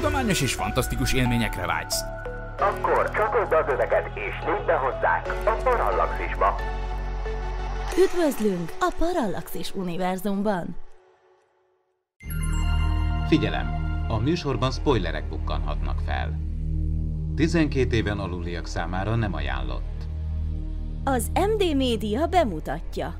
Tudományos és fantasztikus élményekre vágysz. Akkor csatold az öveket és nyújt be hozzák a Parallaxisba! Üdvözlünk a Parallaxis univerzumban! Figyelem! A műsorban spoilerek bukkanhatnak fel. 12 éven aluliak számára nem ajánlott. Az MD Média bemutatja.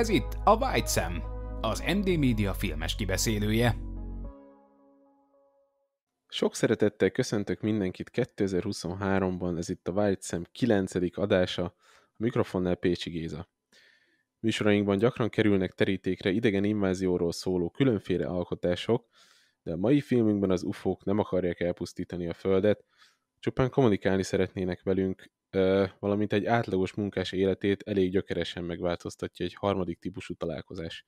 Ez itt a White Sam, az MD Media filmes kibeszélője. Sok szeretettel köszöntök mindenkit 2023-ban, ez itt a White Sam 9. adása, a mikrofonnál Pécsi Géza. Műsorainkban gyakran kerülnek terítékre idegen invázióról szóló különféle alkotások, de a mai filmünkben az UFO-k nem akarják elpusztítani a Földet, csupán kommunikálni szeretnének velünk valamint egy átlagos munkás életét elég gyökeresen megváltoztatja egy harmadik típusú találkozás.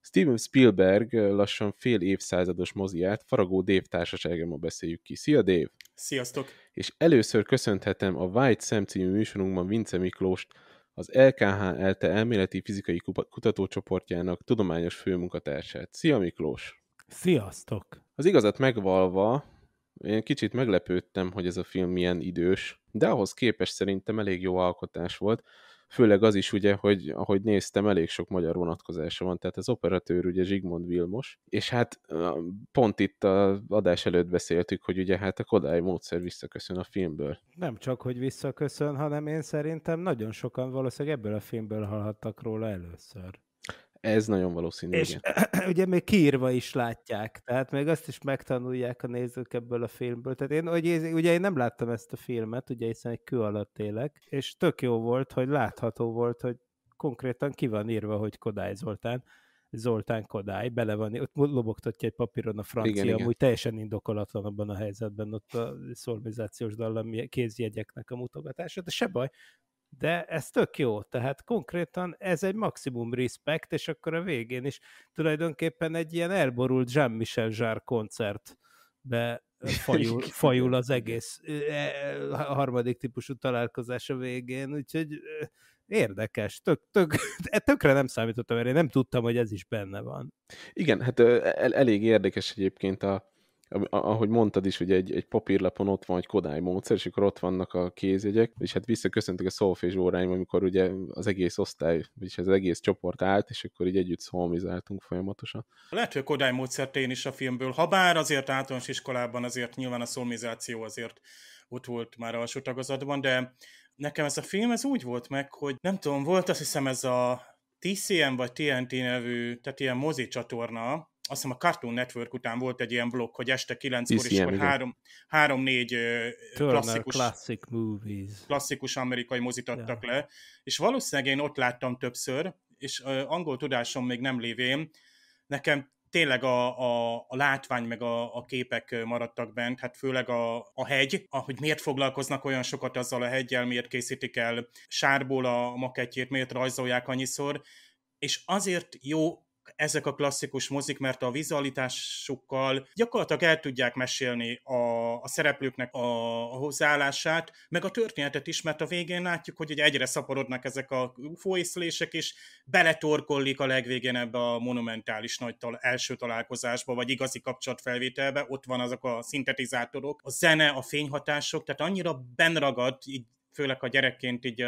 Steven Spielberg lassan fél évszázados moziát Faragó Dave társaságában beszéljük ki. Szia Dave. Sziasztok! És először köszönhetem a White Sam című műsorunkban Vince Miklóst, az LKH ELTE elméleti fizikai kutatócsoportjának tudományos főmunkatársát. Szia Miklós! Sziasztok! Az igazat megvalva, én kicsit meglepődtem, hogy ez a film milyen idős, de ahhoz képest szerintem elég jó alkotás volt, főleg az is ugye, hogy ahogy néztem, elég sok magyar vonatkozása van, tehát az operatőr ugye Zsigmond Vilmos, és hát pont itt a adás előtt beszéltük, hogy ugye hát a Kodály módszer visszaköszön a filmből. Nem csak, hogy visszaköszön, hanem én szerintem nagyon sokan valószínűleg ebből a filmből hallhattak róla először. Ez nagyon valószínű. És igen. ugye még kiírva is látják, tehát még azt is megtanulják a nézők ebből a filmből. Tehát én, ugye, ugye én nem láttam ezt a filmet, ugye hiszen egy kő alatt élek, és tök jó volt, hogy látható volt, hogy konkrétan ki van írva, hogy Kodály Zoltán. Zoltán Kodály, bele van, ott lobogtatja egy papíron a francia, igen, amúgy igen. teljesen indokolatlan abban a helyzetben, ott a szolvizációs dallam kézjegyeknek a mutogatása, de se baj, de ez tök jó, tehát konkrétan ez egy maximum respect, és akkor a végén is tulajdonképpen egy ilyen elborult Jean-Michel Zsár koncert be fajul, fajul az egész e, a harmadik típusú találkozás a végén, úgyhogy érdekes, tök, tök, e, tökre nem számítottam erre, nem tudtam, hogy ez is benne van. Igen, hát el, elég érdekes egyébként a, ahogy mondtad is, hogy egy, egy papírlapon ott van egy Kodály módszer, és akkor ott vannak a kézjegyek, és hát visszaköszöntök a szolfés óráim, amikor ugye az egész osztály, vagyis az egész csoport állt, és akkor így együtt szolmizáltunk folyamatosan. Lehet, hogy Kodály módszert én is a filmből, ha bár azért általános iskolában azért nyilván a szolmizáció azért ott volt már alsó tagozatban, de nekem ez a film ez úgy volt meg, hogy nem tudom, volt azt hiszem ez a TCM vagy TNT nevű, tehát ilyen mozi csatorna, azt hiszem a Cartoon Network után volt egy ilyen blokk, hogy este 9-kor is, hogy három, három-négy klasszikus, classic movies. klasszikus amerikai mozit adtak yeah. le, és valószínűleg én ott láttam többször, és angol tudásom még nem lévén, nekem tényleg a, a, a látvány meg a, a képek maradtak bent, hát főleg a, a hegy, ahogy miért foglalkoznak olyan sokat azzal a hegyel, miért készítik el sárból a maketjét, miért rajzolják annyiszor, és azért jó ezek a klasszikus mozik, mert a vizualitásukkal gyakorlatilag el tudják mesélni a, a szereplőknek a, a hozzáállását, meg a történetet is, mert a végén látjuk, hogy ugye egyre szaporodnak ezek a UFO észlések, és beletorkollik a legvégén ebbe a monumentális nagy tal- első találkozásba, vagy igazi kapcsolatfelvételbe, ott van azok a szintetizátorok, a zene, a fényhatások, tehát annyira benragad így főleg a gyerekként így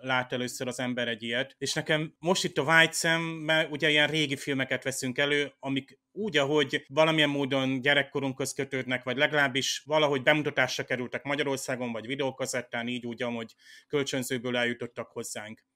lát először az ember egy ilyet. És nekem most itt a White sam mert ugye ilyen régi filmeket veszünk elő, amik úgy, ahogy valamilyen módon gyerekkorunkhoz kötődnek, vagy legalábbis valahogy bemutatásra kerültek Magyarországon, vagy videókazettán, így úgy, ahogy kölcsönzőből eljutottak hozzánk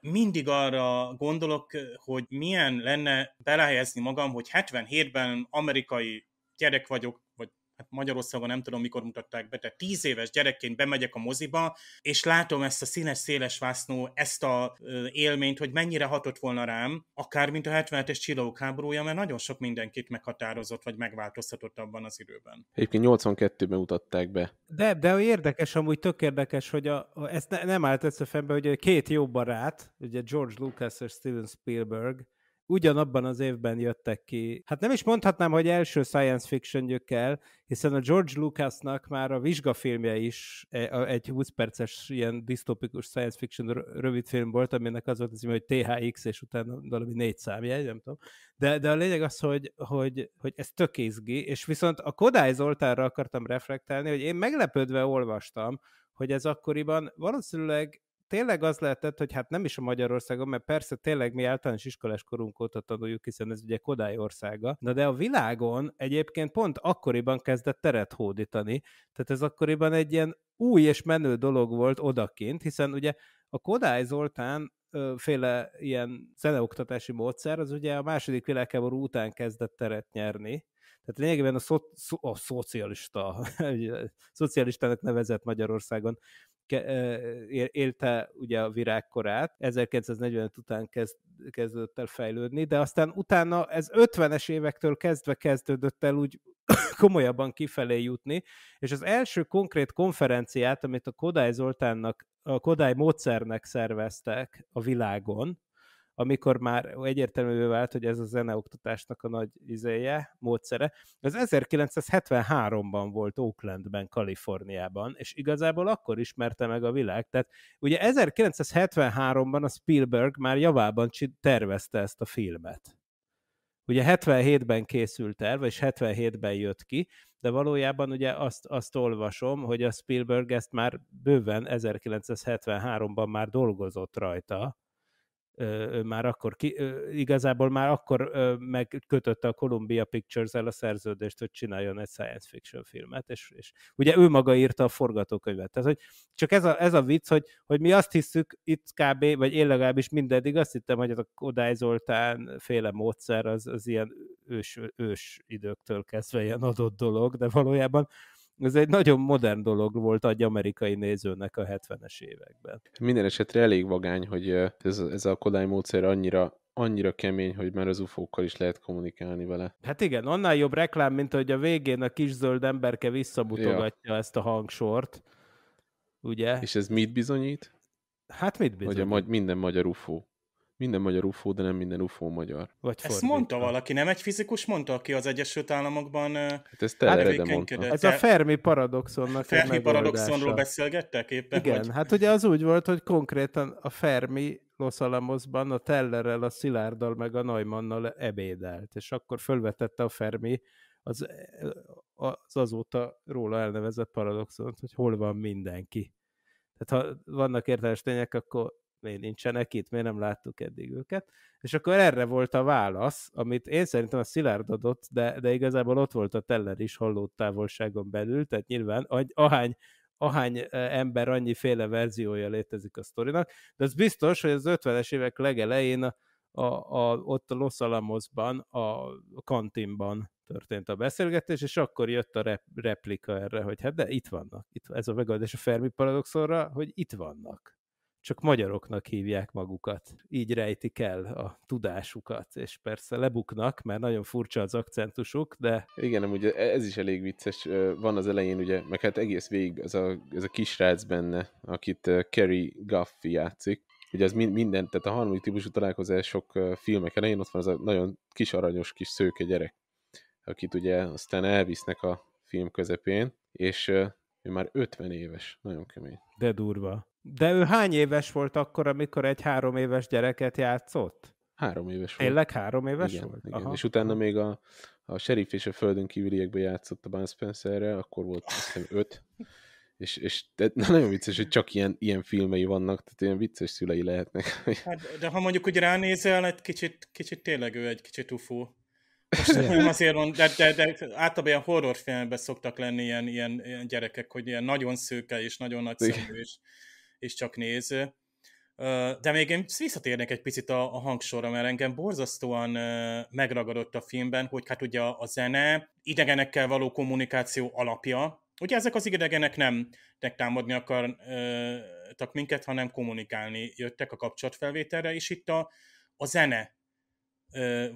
mindig arra gondolok, hogy milyen lenne belehelyezni magam, hogy 77-ben amerikai gyerek vagyok, vagy hát Magyarországon nem tudom, mikor mutatták be, de tíz éves gyerekként bemegyek a moziba, és látom ezt a színes széles vásznó, ezt a élményt, hogy mennyire hatott volna rám, akár mint a 77-es csillagok háborúja, mert nagyon sok mindenkit meghatározott, vagy megváltoztatott abban az időben. Egyébként 82-ben mutatták be. De, de érdekes, amúgy tök érdekes, hogy a, a ezt ne, nem állt össze fennbe, hogy a két jó barát, ugye George Lucas és Steven Spielberg, ugyanabban az évben jöttek ki. Hát nem is mondhatnám, hogy első science fiction gyökkel, hiszen a George Lucasnak már a vizsgafilmje is e, egy 20 perces ilyen disztopikus science fiction rövidfilm volt, aminek az volt az, hogy THX, és utána valami négy számjegy, nem tudom. De, de a lényeg az, hogy, hogy, hogy ez tök izgi, és viszont a Kodály Zoltánra akartam reflektálni, hogy én meglepődve olvastam, hogy ez akkoriban valószínűleg tényleg az lehetett, hogy hát nem is a Magyarországon, mert persze tényleg mi általános iskolás korunk óta tanuljuk, hiszen ez ugye Kodály országa, de, de a világon egyébként pont akkoriban kezdett teret hódítani, tehát ez akkoriban egy ilyen új és menő dolog volt odakint, hiszen ugye a Kodály Zoltán féle ilyen zeneoktatási módszer, az ugye a második világháború után kezdett teret nyerni, tehát lényegében a, szo- a szocialista, szocialistának nevezett Magyarországon élte ugye a virágkorát, 1945 után kezd, kezdődött el fejlődni, de aztán utána ez 50-es évektől kezdve kezdődött el úgy komolyabban kifelé jutni, és az első konkrét konferenciát, amit a Kodály Zoltánnak, a Kodály módszernek szerveztek a világon, amikor már egyértelművé vált, hogy ez a zeneoktatásnak a nagy izéje, módszere. Az 1973-ban volt Oaklandben, Kaliforniában, és igazából akkor ismerte meg a világ. Tehát ugye 1973-ban a Spielberg már javában tervezte ezt a filmet. Ugye 77-ben készült el, és 77-ben jött ki, de valójában ugye azt, azt olvasom, hogy a Spielberg ezt már bőven 1973-ban már dolgozott rajta, ö, már akkor ki, ö, igazából már akkor ö, megkötötte a Columbia Pictures-el a szerződést, hogy csináljon egy science fiction filmet, és, és ugye ő maga írta a forgatókönyvet. Tehát, hogy csak ez a, ez a vicc, hogy, hogy mi azt hiszük itt kb, vagy én legalábbis mindeddig azt hittem, hogy a Kodály Zoltán féle módszer az, az ilyen ős, ős időktől kezdve ilyen adott dolog, de valójában ez egy nagyon modern dolog volt egy amerikai nézőnek a 70-es években. Minden esetre elég vagány, hogy ez, ez a Kodály módszer annyira annyira kemény, hogy már az ufókkal is lehet kommunikálni vele. Hát igen, annál jobb reklám, mint hogy a végén a kis zöld emberke visszamutogatja ja. ezt a hangsort, ugye? És ez mit bizonyít? Hát mit bizonyít? Hogy a magy- minden magyar ufó. Minden magyar UFO, de nem minden UFO magyar. Vagy Ezt fordítva. mondta valaki, nem egy fizikus mondta, aki az Egyesült Államokban hát ez te Ez a Fermi paradoxonnak Fermi paradoxonról beszélgettek éppen? Igen, hogy... hát ugye az úgy volt, hogy konkrétan a Fermi Los Alamosban a Tellerrel, a Szilárdal meg a Neumannnal ebédelt, és akkor fölvetette a Fermi az, az azóta róla elnevezett paradoxont, hogy hol van mindenki. Tehát ha vannak értelmes tények, akkor miért nincsenek itt, miért nem láttuk eddig őket. És akkor erre volt a válasz, amit én szerintem a Szilárd adott, de, de igazából ott volt a Teller is hallott távolságon belül, tehát nyilván ahány ahány ember annyi féle verziója létezik a sztorinak, de az biztos, hogy az 50-es évek legelején a, a, a, ott a Los Alamosban, a kantinban történt a beszélgetés, és akkor jött a rep, replika erre, hogy hát de itt vannak, itt, ez a megoldás a Fermi paradoxonra, hogy itt vannak csak magyaroknak hívják magukat. Így rejtik el a tudásukat, és persze lebuknak, mert nagyon furcsa az akcentusuk, de... Igen, ugye ez is elég vicces. Van az elején ugye, meg hát egész végig ez a, ez a kisrác benne, akit Kerry Guffy játszik, ugye az minden, tehát a harmadik típusú találkozások filmek elején ott van az a nagyon kis aranyos kis szőke gyerek, akit ugye aztán elvisznek a film közepén, és ő már 50 éves, nagyon kemény. De durva. De ő hány éves volt akkor, amikor egy három éves gyereket játszott? Három éves volt. Tényleg három éves igen, volt? Igen, Aha. és utána még a, a Sheriff és a Földön kívüliekben játszott a Bán Spencerre, akkor volt azt hiszem öt, és, és de, nagyon vicces, hogy csak ilyen, ilyen filmei vannak, tehát ilyen vicces szülei lehetnek. Hát, de ha mondjuk úgy ránézel, egy hát kicsit, kicsit tényleg ő egy kicsit ufó. Most nem azért van, de, de, de általában ilyen horrorfilmben szoktak lenni ilyen, ilyen, ilyen gyerekek, hogy ilyen nagyon szőke és nagyon nagy szemű, és és csak néző. De még én visszatérnék egy picit a, a hangsorra, mert engem borzasztóan megragadott a filmben, hogy hát ugye a zene idegenekkel való kommunikáció alapja. Ugye ezek az idegenek nem támadni akartak minket, hanem kommunikálni jöttek a kapcsolatfelvételre, és itt a, a zene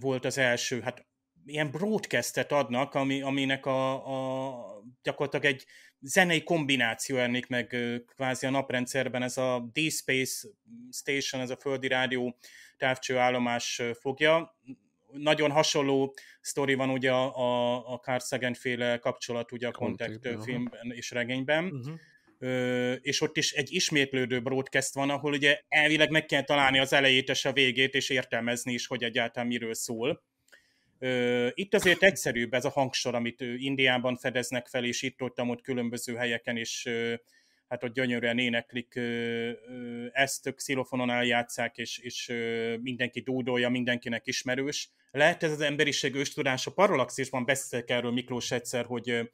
volt az első, hát ilyen broadcastet adnak, ami, aminek a, a gyakorlatilag egy zenei kombináció ennék meg kvázi a naprendszerben, ez a D-Space Station, ez a földi rádió távcsőállomás fogja. Nagyon hasonló sztori van ugye a, a, Carl Sagan féle kapcsolat ugye a Contact, Contact filmben és regényben. Uh-huh. Ö, és ott is egy ismétlődő broadcast van, ahol ugye elvileg meg kell találni az elejét és a végét, és értelmezni is, hogy egyáltalán miről szól. Itt azért egyszerűbb ez a hangsor, amit Indiában fedeznek fel, és itt ott, ott különböző helyeken, és hát ott gyönyörűen éneklik, ezt szilofonon eljátszák, és, és mindenki dúdolja, mindenkinek ismerős. Lehet ez az emberiség őstudása. Paralaxisban beszélek erről Miklós egyszer, hogy,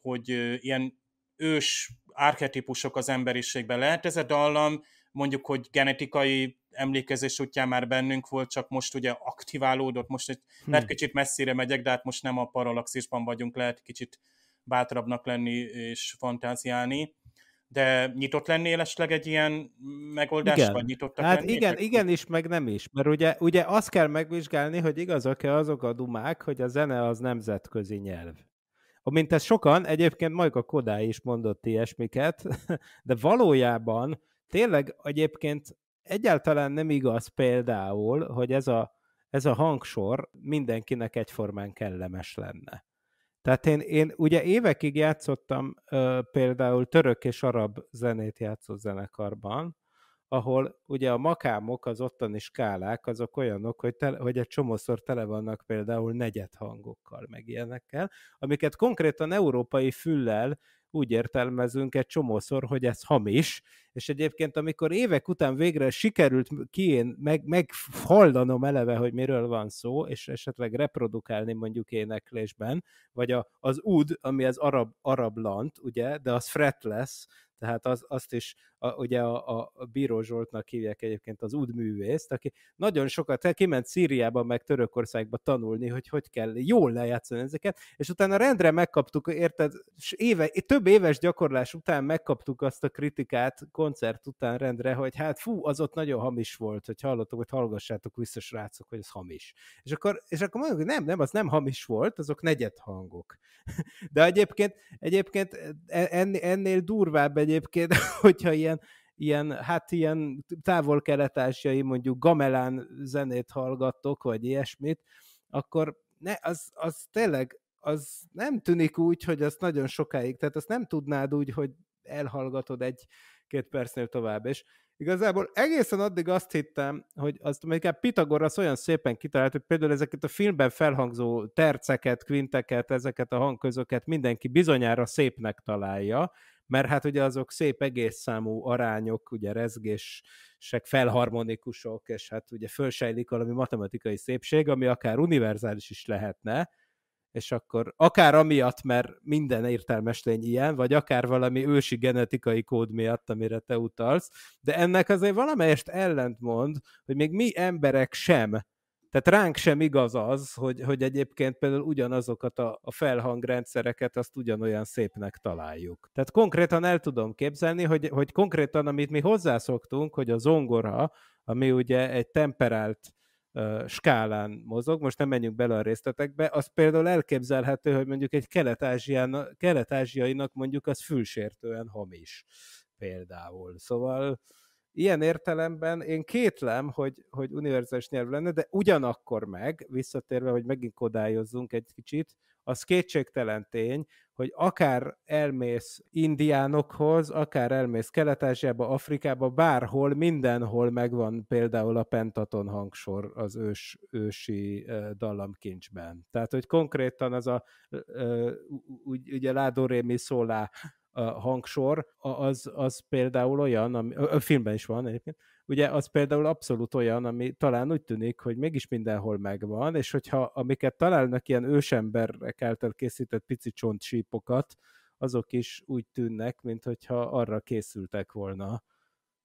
hogy ilyen ős archetipusok az emberiségben. Lehet ez a dallam mondjuk, hogy genetikai emlékezés útján már bennünk volt, csak most ugye aktiválódott, most egy, hmm. lehet kicsit messzire megyek, de hát most nem a paralaxisban vagyunk, lehet kicsit bátrabbnak lenni és fantáziálni. De nyitott lennél esetleg egy ilyen megoldás, igen. vagy nyitottak Hát lennél? igen, igen is, meg nem is. Mert ugye, ugye azt kell megvizsgálni, hogy igazak-e azok a dumák, hogy a zene az nemzetközi nyelv. Amint ezt sokan, egyébként Majka Kodály is mondott ilyesmiket, de valójában tényleg egyébként egyáltalán nem igaz például, hogy ez a, ez a hangsor mindenkinek egyformán kellemes lenne. Tehát én, én ugye évekig játszottam ö, például török és arab zenét játszó zenekarban, ahol ugye a makámok, az ottani skálák, azok olyanok, hogy, tele, hogy egy csomószor tele vannak például negyed hangokkal, meg ilyenekkel, amiket konkrétan európai füllel úgy értelmezünk egy csomószor, hogy ez hamis, és egyébként amikor évek után végre sikerült kién meg, meghallanom eleve, hogy miről van szó, és esetleg reprodukálni mondjuk éneklésben, vagy a, az ud, ami az arab, arab lant, ugye, de az fret lesz, tehát az, azt is a, ugye a, a Bíró Zsoltnak hívják egyébként az údművészt, aki nagyon sokat kiment Szíriába meg Törökországba tanulni, hogy hogy kell jól lejátszani ezeket, és utána rendre megkaptuk, érted, és éve, több éves gyakorlás után megkaptuk azt a kritikát koncert után rendre, hogy hát fú, az ott nagyon hamis volt, hogy hallottok, hogy hallgassátok vissza srácok, hogy ez hamis. És akkor, és akkor mondjuk, hogy nem, nem, az nem hamis volt, azok negyed hangok. De egyébként, egyébként e, ennél, ennél durvább egyébként, hogyha ilyen, ilyen, hát ilyen távol keletásjai, mondjuk gamelán zenét hallgattok, vagy ilyesmit, akkor ne, az, az tényleg, az nem tűnik úgy, hogy azt nagyon sokáig, tehát azt nem tudnád úgy, hogy elhallgatod egy két percnél tovább. És igazából egészen addig azt hittem, hogy azt inkább Pitagorasz olyan szépen kitalált, hogy például ezeket a filmben felhangzó terceket, kvinteket, ezeket a hangközöket mindenki bizonyára szépnek találja, mert hát ugye azok szép egész számú arányok, ugye rezgések, felharmonikusok, és hát ugye fölsejlik valami matematikai szépség, ami akár univerzális is lehetne, és akkor akár amiatt, mert minden értelmes lény ilyen, vagy akár valami ősi genetikai kód miatt, amire te utalsz, de ennek azért valamelyest ellentmond, hogy még mi emberek sem tehát ránk sem igaz az, hogy, hogy egyébként például ugyanazokat a, a felhangrendszereket azt ugyanolyan szépnek találjuk. Tehát konkrétan el tudom képzelni, hogy, hogy konkrétan, amit mi hozzászoktunk, hogy a zongora, ami ugye egy temperált skálán mozog, most nem menjünk bele a részletekbe, az például elképzelhető, hogy mondjuk egy kelet-ázsiainak kelet mondjuk az fülsértően hamis például. Szóval ilyen értelemben én kétlem, hogy, hogy univerzális nyelv lenne, de ugyanakkor meg, visszatérve, hogy megint kodályozzunk egy kicsit, az kétségtelen tény, hogy akár elmész indiánokhoz, akár elmész Kelet-Ázsiába, Afrikába, bárhol, mindenhol megvan például a pentaton hangsor az ős, ősi dallamkincsben. Tehát, hogy konkrétan az a, úgy, ugye ládorémi szólá a hangsor, az, az például olyan, ami, a filmben is van egyébként, ugye az például abszolút olyan, ami talán úgy tűnik, hogy mégis mindenhol megvan, és hogyha amiket találnak ilyen ősemberek által készített pici csontsípokat, azok is úgy tűnnek, mint hogyha arra készültek volna,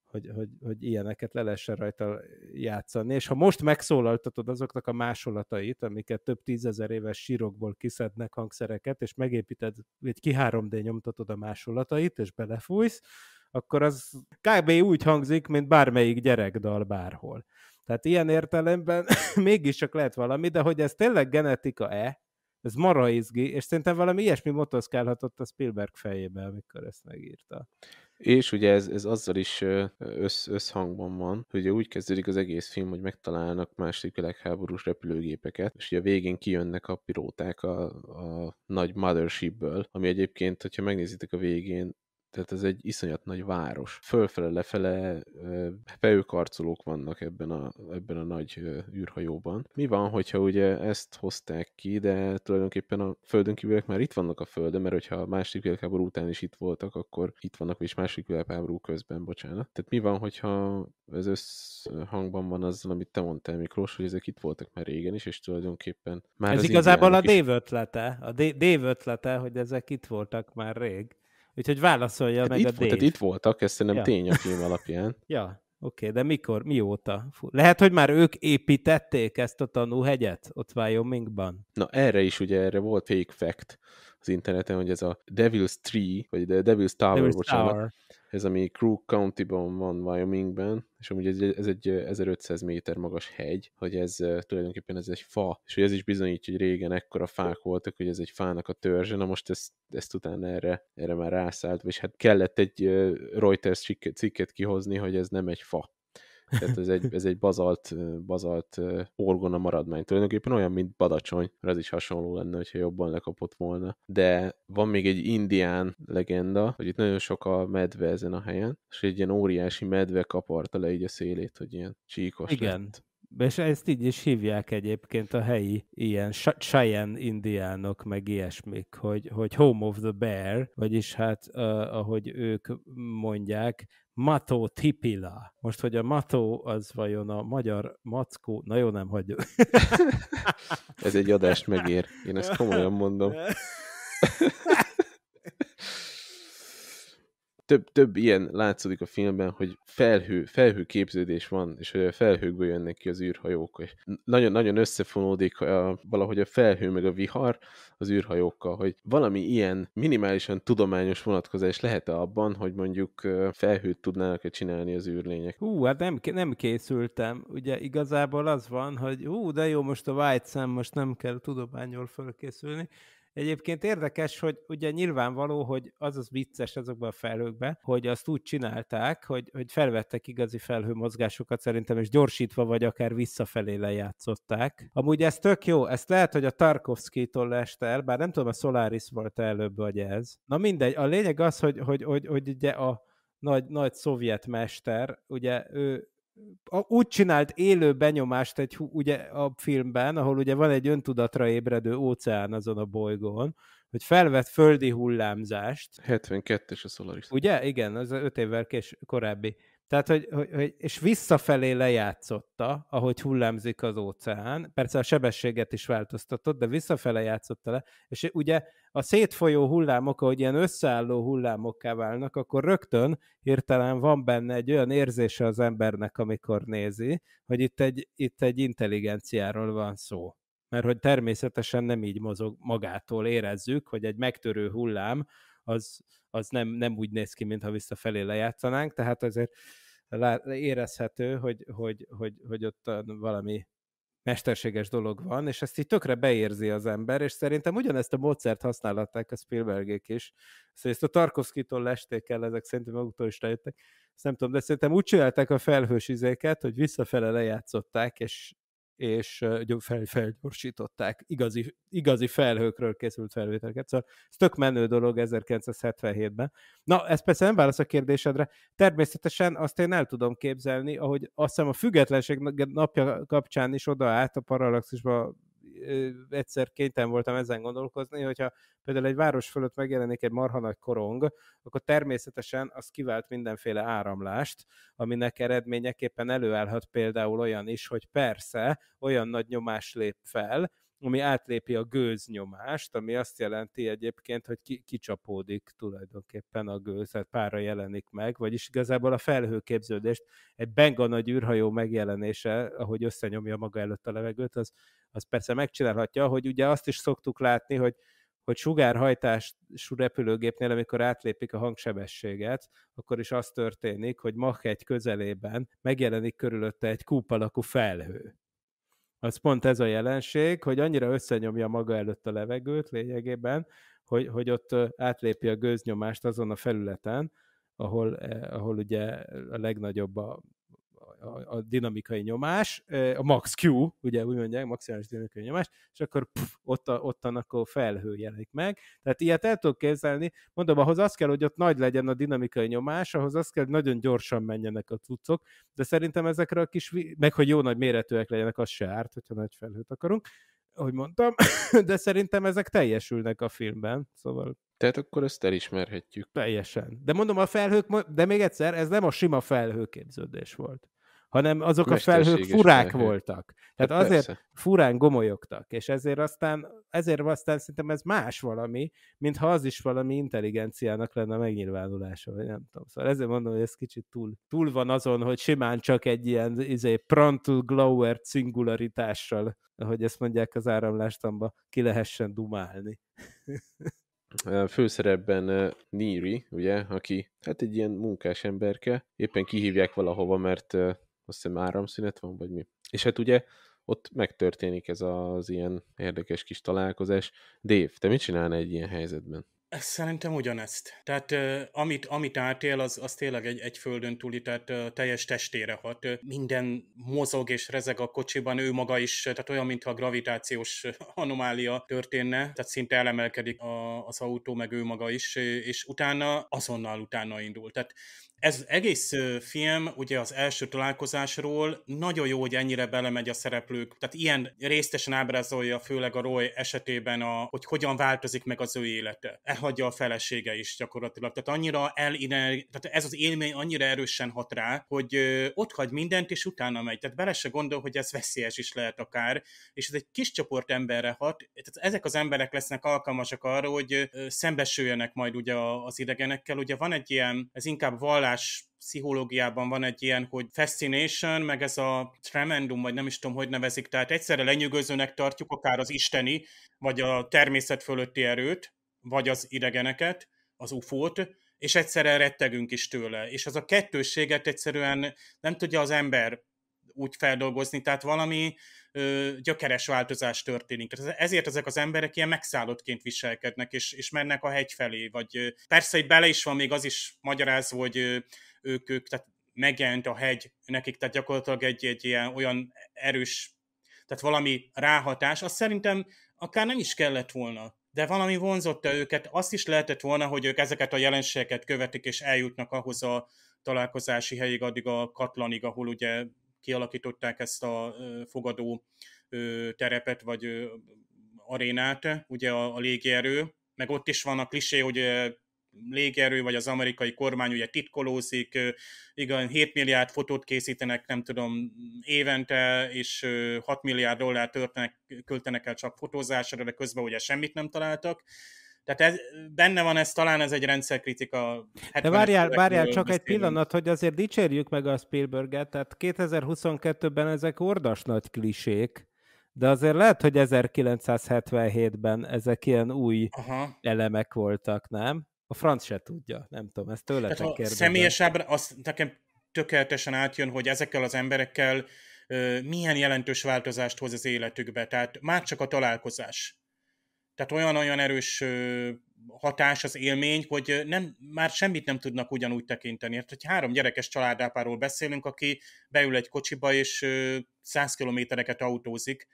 hogy, hogy, hogy ilyeneket le lehessen rajta játszani. És ha most megszólaltatod azoknak a másolatait, amiket több tízezer éves sírokból kiszednek hangszereket, és megépíted, egy ki 3D nyomtatod a másolatait, és belefújsz, akkor az kb. úgy hangzik, mint bármelyik gyerekdal bárhol. Tehát ilyen értelemben mégiscsak lehet valami, de hogy ez tényleg genetika-e, ez mara izgi, és szerintem valami ilyesmi motoszkálhatott a Spielberg fejébe, amikor ezt megírta. És ugye ez, ez azzal is össz, összhangban van, hogy ugye úgy kezdődik az egész film, hogy megtalálnak második világháborús repülőgépeket, és ugye a végén kijönnek a pilóták a, a nagy mothershipből, ami egyébként, hogyha megnézitek a végén, tehát ez egy iszonyat nagy város. Fölfele-lefele fejőkarcolók vannak ebben a, ebben a nagy űrhajóban. Mi van, hogyha ugye ezt hozták ki, de tulajdonképpen a földön kívülek már itt vannak a földön, mert hogyha a másik világháború után is itt voltak, akkor itt vannak, és másik világháború közben, bocsánat. Tehát mi van, hogyha ez összhangban van azzal, amit te mondtál, Miklós, hogy ezek itt voltak már régen is, és tulajdonképpen már Ez igazából a Dave is... ötlete, a Dave ötlete, hogy ezek itt voltak már rég Úgyhogy válaszolja hát meg itt, a d Tehát itt voltak, ez szerintem ja. tény a film alapján. ja, oké, okay, de mikor, mióta? Fú. Lehet, hogy már ők építették ezt a tanúhegyet ott Wyomingban? Na erre is ugye, erre volt fake fact az interneten, hogy ez a Devil's Tree, vagy The Devil's Tower, Devil's bocsánat, Tower. ez ami Crook County-ban van, Wyomingben, és amúgy ez, ez egy 1500 méter magas hegy, hogy ez tulajdonképpen ez egy fa, és hogy ez is bizonyítja, hogy régen ekkora fák voltak, hogy ez egy fának a törzse, na most ezt, ezt utána erre, erre már rászállt, és hát kellett egy Reuters cikket kihozni, hogy ez nem egy fa, tehát ez egy, ez egy bazalt, bazalt orgona maradmány. Tulajdonképpen olyan, mint badacsony, ez is hasonló lenne, hogyha jobban lekapott volna. De van még egy indián legenda, hogy itt nagyon sok a medve ezen a helyen, és egy ilyen óriási medve kaparta le így a szélét, hogy ilyen csíkos Igen. lett. És ezt így is hívják egyébként a helyi ilyen Cheyenne indiánok, meg ilyesmik, hogy, hogy home of the bear, vagyis hát uh, ahogy ők mondják, Mató Tipila. Most, hogy a Mató az vajon a magyar mackó, na jó, nem hagyjuk. Ez egy adást megér, én ezt komolyan mondom. több, több ilyen látszódik a filmben, hogy felhő, felhő képződés van, és hogy a felhőkből jönnek ki az űrhajók. nagyon, nagyon összefonódik a, valahogy a felhő meg a vihar az űrhajókkal, hogy valami ilyen minimálisan tudományos vonatkozás lehet-e abban, hogy mondjuk felhőt tudnának-e csinálni az űrlények? Hú, hát nem, nem készültem. Ugye igazából az van, hogy hú, de jó, most a White Sam, most nem kell tudományról fölkészülni. Egyébként érdekes, hogy ugye nyilvánvaló, hogy az az vicces azokban a felhőkben, hogy azt úgy csinálták, hogy, hogy felvettek igazi felhőmozgásokat szerintem, és gyorsítva vagy akár visszafelé lejátszották. Amúgy ez tök jó, ezt lehet, hogy a Tarkovsky-tól leste el, bár nem tudom, a Solaris volt -e előbb, vagy ez. Na mindegy, a lényeg az, hogy, hogy, hogy, hogy ugye a nagy, nagy szovjet mester, ugye ő, úgy csinált élő benyomást egy, ugye a filmben, ahol ugye van egy öntudatra ébredő óceán azon a bolygón, hogy felvett földi hullámzást. 72-es a Solaris. Ugye? Igen, az 5 évvel kés, korábbi tehát, hogy, hogy, hogy, és visszafelé lejátszotta, ahogy hullámzik az óceán, persze a sebességet is változtatott, de visszafele játszotta le, és ugye a szétfolyó hullámok, ahogy ilyen összeálló hullámokká válnak, akkor rögtön hirtelen van benne egy olyan érzése az embernek, amikor nézi, hogy itt egy, itt egy intelligenciáról van szó. Mert hogy természetesen nem így mozog magától érezzük, hogy egy megtörő hullám, az, az nem, nem úgy néz ki, mintha visszafelé lejátszanánk, tehát azért érezhető, hogy, hogy, hogy, hogy ott valami mesterséges dolog van, és ezt így tökre beérzi az ember, és szerintem ugyanezt a módszert használhatták a Spielbergék is. Szóval ezt a Tarkovskitól lesték el, ezek szerintem maguktól is lejöttek. Ezt nem tudom, de szerintem úgy csinálták a felhős izéket, hogy visszafele lejátszották, és és fel, felgyorsították igazi, igazi felhőkről készült felvételeket. Szóval ez tök menő dolog 1977-ben. Na, ez persze nem válasz a kérdésedre. Természetesen azt én el tudom képzelni, ahogy azt hiszem a függetlenség napja kapcsán is oda állt a Parallaxisba egyszer kénytelen voltam ezen gondolkozni, hogyha például egy város fölött megjelenik egy marha nagy korong, akkor természetesen az kivált mindenféle áramlást, aminek eredményeképpen előállhat például olyan is, hogy persze olyan nagy nyomás lép fel, ami átlépi a gőznyomást, ami azt jelenti egyébként, hogy ki, kicsapódik tulajdonképpen a gőz, tehát pára jelenik meg, vagyis igazából a felhőképződést egy benga nagy űrhajó megjelenése, ahogy összenyomja maga előtt a levegőt, az, az persze megcsinálhatja, hogy ugye azt is szoktuk látni, hogy hogy sugárhajtású repülőgépnél, amikor átlépik a hangsebességet, akkor is az történik, hogy Mach egy közelében megjelenik körülötte egy kúp alakú felhő az pont ez a jelenség, hogy annyira összenyomja maga előtt a levegőt lényegében, hogy, hogy ott átlépi a gőznyomást azon a felületen, ahol, eh, ahol ugye a legnagyobb a a, a dinamikai nyomás, a max Q, ugye úgy mondják, maximális dinamikai nyomás, és akkor pff, ott, a, ott akkor felhő jelenik meg. Tehát ilyet el tudok képzelni. Mondom, ahhoz az kell, hogy ott nagy legyen a dinamikai nyomás, ahhoz az kell, hogy nagyon gyorsan menjenek a cuccok, de szerintem ezekre a kis, meg hogy jó nagy méretűek legyenek, az se árt, hogyha nagy felhőt akarunk, ahogy mondtam, de szerintem ezek teljesülnek a filmben, szóval tehát akkor ezt elismerhetjük. Teljesen. De mondom, a felhők, de még egyszer, ez nem a sima felhőképződés volt hanem azok a felhők furák felhők. voltak. Tehát hát azért persze. furán gomolyogtak, és ezért aztán, ezért aztán szerintem ez más valami, mintha az is valami intelligenciának lenne a megnyilvánulása, vagy nem tudom. Szóval ezért mondom, hogy ez kicsit túl, túl van azon, hogy simán csak egy ilyen izé, pronto glower singularitással, ahogy ezt mondják az áramlástamba, ki lehessen dumálni. főszerepben Niri, ugye, aki hát egy ilyen munkás emberke, éppen kihívják valahova, mert azt hiszem áramszünet van, vagy mi. És hát ugye ott megtörténik ez az ilyen érdekes kis találkozás. Dév, te mit csinálnál egy ilyen helyzetben? Szerintem ugyanezt. Tehát uh, amit, amit átél, az, az tényleg egy, egy földön túli, tehát uh, teljes testére hat. minden mozog és rezeg a kocsiban, ő maga is, tehát olyan, mintha gravitációs anomália történne, tehát szinte elemelkedik a, az autó, meg ő maga is, és utána azonnal utána indul. Tehát ez az egész film, ugye az első találkozásról nagyon jó, hogy ennyire belemegy a szereplők, tehát ilyen résztesen ábrázolja főleg a Roy esetében, a, hogy hogyan változik meg az ő élete. Elhagyja a felesége is gyakorlatilag, tehát annyira el, tehát ez az élmény annyira erősen hat rá, hogy ott hagy mindent, és utána megy. Tehát bele se gondol, hogy ez veszélyes is lehet akár, és ez egy kis csoport emberre hat, tehát ezek az emberek lesznek alkalmasak arra, hogy szembesüljenek majd ugye az idegenekkel. Ugye van egy ilyen, ez inkább vallás írás pszichológiában van egy ilyen, hogy fascination, meg ez a tremendum, vagy nem is tudom, hogy nevezik, tehát egyszerre lenyűgözőnek tartjuk akár az isteni, vagy a természet fölötti erőt, vagy az idegeneket, az ufót, és egyszerre rettegünk is tőle. És az a kettősséget egyszerűen nem tudja az ember úgy feldolgozni, tehát valami, gyökeres változás történik. Tehát ezért ezek az emberek ilyen megszállottként viselkednek, és, és mennek a hegy felé. Vagy persze itt bele is van még az is magyarázva, hogy ők, ők tehát megjelent a hegy nekik, tehát gyakorlatilag egy, egy ilyen olyan erős, tehát valami ráhatás, azt szerintem akár nem is kellett volna de valami vonzotta őket, azt is lehetett volna, hogy ők ezeket a jelenségeket követik, és eljutnak ahhoz a találkozási helyig, addig a Katlanig, ahol ugye kialakították ezt a fogadó terepet, vagy arénát, ugye a, a légierő, meg ott is van a klisé, hogy légierő, vagy az amerikai kormány ugye titkolózik, igen, 7 milliárd fotót készítenek, nem tudom, évente, és 6 milliárd dollár költenek el csak fotózásra, de közben ugye semmit nem találtak. Tehát ez, benne van ez, talán ez egy rendszerkritika. De várjál, várjál csak beszélünk. egy pillanat, hogy azért dicsérjük meg a Spielberget, tehát 2022-ben ezek ordas nagy klisék, de azért lehet, hogy 1977-ben ezek ilyen új Aha. elemek voltak, nem? A franc se tudja, nem tudom, ezt tőletek tehát, kérdezem. Személyesebben azt nekem tökéletesen átjön, hogy ezekkel az emberekkel milyen jelentős változást hoz az életükbe. Tehát már csak a találkozás. Tehát olyan-olyan erős hatás az élmény, hogy nem, már semmit nem tudnak ugyanúgy tekinteni. Hát, hogy három gyerekes családápáról beszélünk, aki beül egy kocsiba, és 100 kilométereket autózik,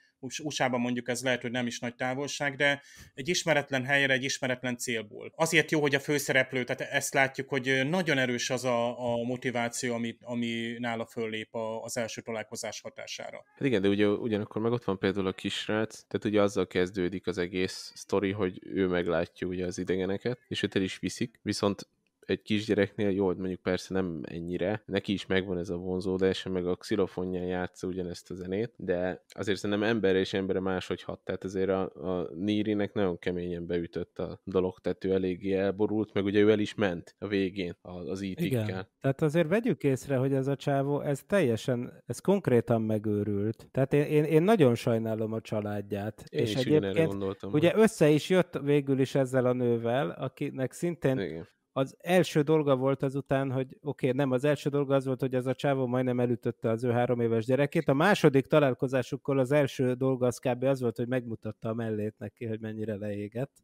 USA-ban mondjuk ez lehet, hogy nem is nagy távolság, de egy ismeretlen helyre, egy ismeretlen célból. Azért jó, hogy a főszereplő, tehát e-, ezt látjuk, hogy nagyon erős az a, a motiváció, ami, ami nála föllép a, az első találkozás hatására. Hát igen, de ugye ugyanakkor meg ott van például a kisrác, tehát ugye azzal kezdődik az egész sztori, hogy ő meglátja ugye az idegeneket, és őt el is viszik, viszont egy kisgyereknél, jó, hogy mondjuk persze nem ennyire, neki is megvan ez a vonzódása, meg a xilofonján játsza ugyanezt a zenét, de azért szerintem emberre és emberre máshogy hat, tehát azért a, a Nírinek nagyon keményen beütött a dolog, tehát ő eléggé elborult, meg ugye ő el is ment a végén az ítikkel. E tehát azért vegyük észre, hogy ez a csávó, ez teljesen, ez konkrétan megőrült. Tehát én, én, én nagyon sajnálom a családját. Én és is egyébként, gondoltam. Ugye hogy. össze is jött végül is ezzel a nővel, akinek szintén Igen az első dolga volt azután, hogy oké, okay, nem, az első dolga az volt, hogy ez a csávó majdnem elütötte az ő három éves gyerekét. A második találkozásukkor az első dolga az kb. az volt, hogy megmutatta a mellét neki, hogy mennyire leégett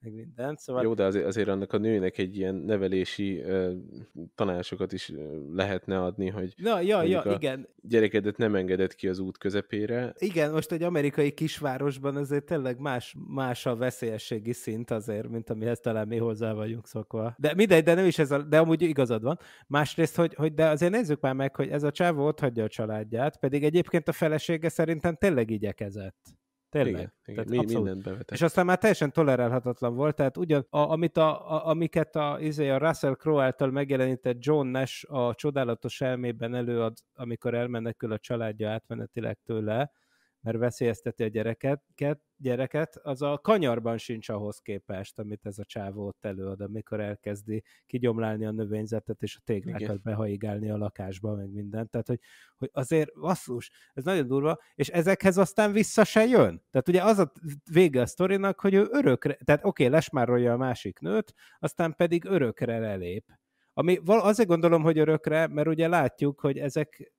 meg mindent. Szóval... Jó, de azért, azért annak a nőnek egy ilyen nevelési uh, tanácsokat is lehetne adni, hogy Na, ja, ja, a igen. gyerekedet nem engedett ki az út közepére. Igen, most egy amerikai kisvárosban azért tényleg más, más a veszélyességi szint azért, mint amihez talán mi hozzá vagyunk szokva. De mindegy, de nem is ez a, de amúgy igazad van. Másrészt, hogy, hogy de azért nézzük már meg, hogy ez a csávó ott hagyja a családját, pedig egyébként a felesége szerintem tényleg igyekezett. Tényleg. Igen, tehát igen, abszolút. mindent bevetett. És aztán már teljesen tolerálhatatlan volt, tehát ugyan, a, amit a, a, amiket a, izé, a Russell Crowe által megjelenített John Nash a csodálatos elmében előad, amikor elmenekül a családja átmenetileg tőle, mert veszélyezteti a gyereket, gyereket, az a kanyarban sincs ahhoz képest, amit ez a csávó ott előad, amikor elkezdi kigyomlálni a növényzetet és a téglákat Igen. behaigálni a lakásba, meg mindent. Tehát, hogy, hogy azért vasszus, ez nagyon durva, és ezekhez aztán vissza se jön. Tehát ugye az a vége a sztorinak, hogy ő örökre, tehát oké, okay, lesmárolja a másik nőt, aztán pedig örökre lelép. Ami azért gondolom, hogy örökre, mert ugye látjuk, hogy ezek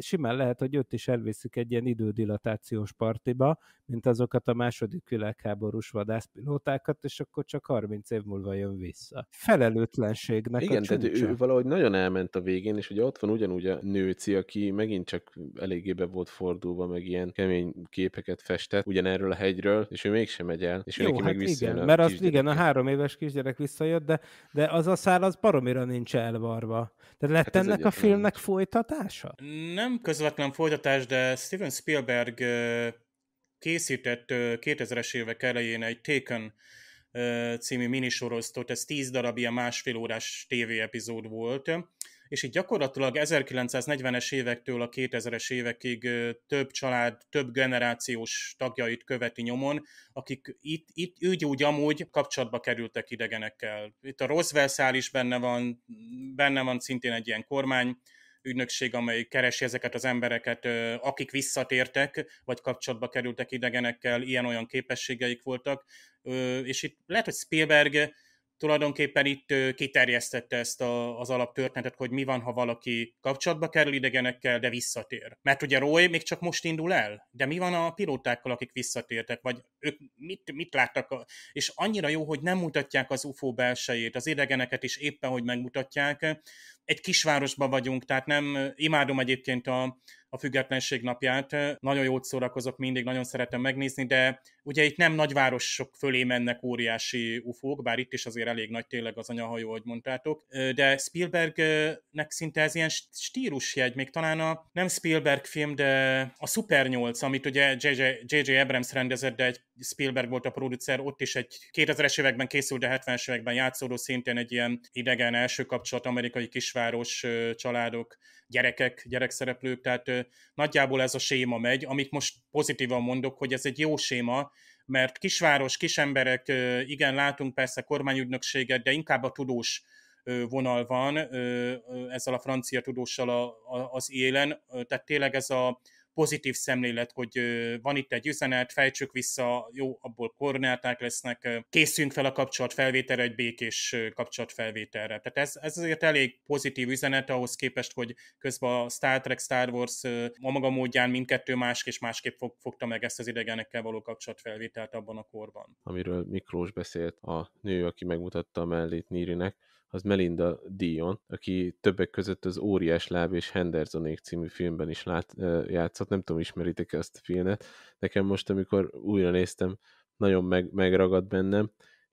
simán lehet, hogy őt is elviszik egy ilyen idődilatációs partiba, mint azokat a második világháborús vadászpilótákat, és akkor csak 30 év múlva jön vissza. Felelőtlenségnek Igen, a Igen, ő valahogy nagyon elment a végén, és ugye ott van ugyanúgy a nőci, aki megint csak eléggé be volt fordulva, meg ilyen kemény képeket festett ugyanerről a hegyről, és ő mégsem megy el, és Jó, ő neki hát meg igen, mert az igen, a három éves kisgyerek visszajött, de, de az a szál az baromira nincs elvarva. Tehát lett hát ennek a filmnek nincs. folytatása? Nem nem közvetlen folytatás, de Steven Spielberg készített 2000-es évek elején egy Taken című minisorosztot, ez 10 darab ilyen másfél órás TV epizód volt, és így gyakorlatilag 1940-es évektől a 2000-es évekig több család, több generációs tagjait követi nyomon, akik itt, itt úgy, úgy amúgy kapcsolatba kerültek idegenekkel. Itt a Roswell szál is benne van, benne van szintén egy ilyen kormány ügynökség, amely keresi ezeket az embereket, akik visszatértek, vagy kapcsolatba kerültek idegenekkel, ilyen-olyan képességeik voltak. És itt lehet, hogy Spielberg tulajdonképpen itt kiterjesztette ezt az alaptörténetet, hogy mi van, ha valaki kapcsolatba kerül idegenekkel, de visszatér. Mert ugye Roy még csak most indul el, de mi van a pilótákkal, akik visszatértek, vagy ők mit, mit láttak? És annyira jó, hogy nem mutatják az UFO belsejét, az idegeneket is éppen, hogy megmutatják, egy kisvárosban vagyunk, tehát nem imádom egyébként a, a Függetlenség napját. Nagyon jót szórakozok mindig, nagyon szeretem megnézni, de Ugye itt nem nagyvárosok fölé mennek óriási ufók, bár itt is azért elég nagy tényleg az anyahajó, ahogy mondtátok, de Spielbergnek szinte ez ilyen stílusjegy, még talán a nem Spielberg film, de a Super 8, amit ugye J.J. Abrams rendezett, de egy Spielberg volt a producer, ott is egy 2000-es években készült, de 70-es években játszódó szintén egy ilyen idegen első kapcsolat, amerikai kisváros családok, gyerekek, gyerekszereplők, tehát nagyjából ez a séma megy, amit most pozitívan mondok, hogy ez egy jó séma, mert kisváros, kisemberek, igen, látunk persze kormányügynökséget, de inkább a tudós vonal van ezzel a francia tudóssal az élen, tehát tényleg ez a pozitív szemlélet, hogy van itt egy üzenet, fejtsük vissza, jó, abból koordináták lesznek, készüljünk fel a kapcsolatfelvételre, egy békés kapcsolatfelvételre. Tehát ez, ez azért elég pozitív üzenet ahhoz képest, hogy közben a Star Trek, Star Wars a maga módján mindkettő más és másképp fogta meg ezt az idegenekkel való kapcsolatfelvételt abban a korban. Amiről Miklós beszélt, a nő, aki megmutatta a mellét Nírinek, az Melinda Dion, aki többek között az Óriás Láb és Hendersonék című filmben is lát, játszott. Nem tudom, ismeritek azt a filmet. Nekem most, amikor újra néztem, nagyon meg, megragad bennem,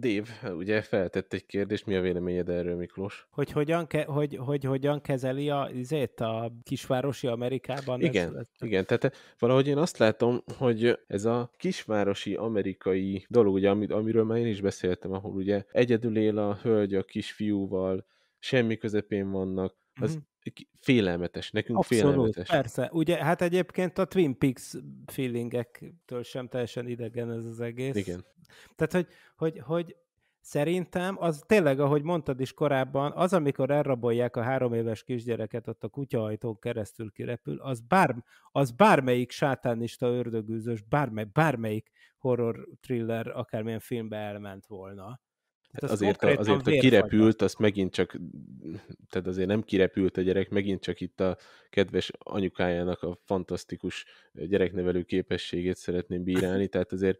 Dév, ugye feltett egy kérdést, mi a véleményed erről, Miklós? Hogy hogyan, ke- hogy, hogy hogyan kezeli a, azért a kisvárosi Amerikában? Igen, ez, igen, tehát eh, valahogy én azt látom, hogy ez a kisvárosi amerikai dolog, ugye, amiről már én is beszéltem, ahol ugye egyedül él a hölgy a kisfiúval, semmi közepén vannak, az mm-hmm félelmetes, nekünk Abszolút, félelmetes. persze. Ugye, hát egyébként a Twin Peaks feelingektől sem teljesen idegen ez az egész. Igen. Tehát, hogy, hogy, hogy szerintem az tényleg, ahogy mondtad is korábban, az, amikor elrabolják a három éves kisgyereket, ott a kutyaajtón keresztül kirepül, az, bár, az bármelyik sátánista ördögűzős, bármely, bármelyik horror thriller akármilyen filmbe elment volna. Hát azért, a, azért a kirepült, azt megint csak, tehát azért nem kirepült a gyerek, megint csak itt a kedves anyukájának a fantasztikus gyereknevelő képességét szeretném bírálni, tehát azért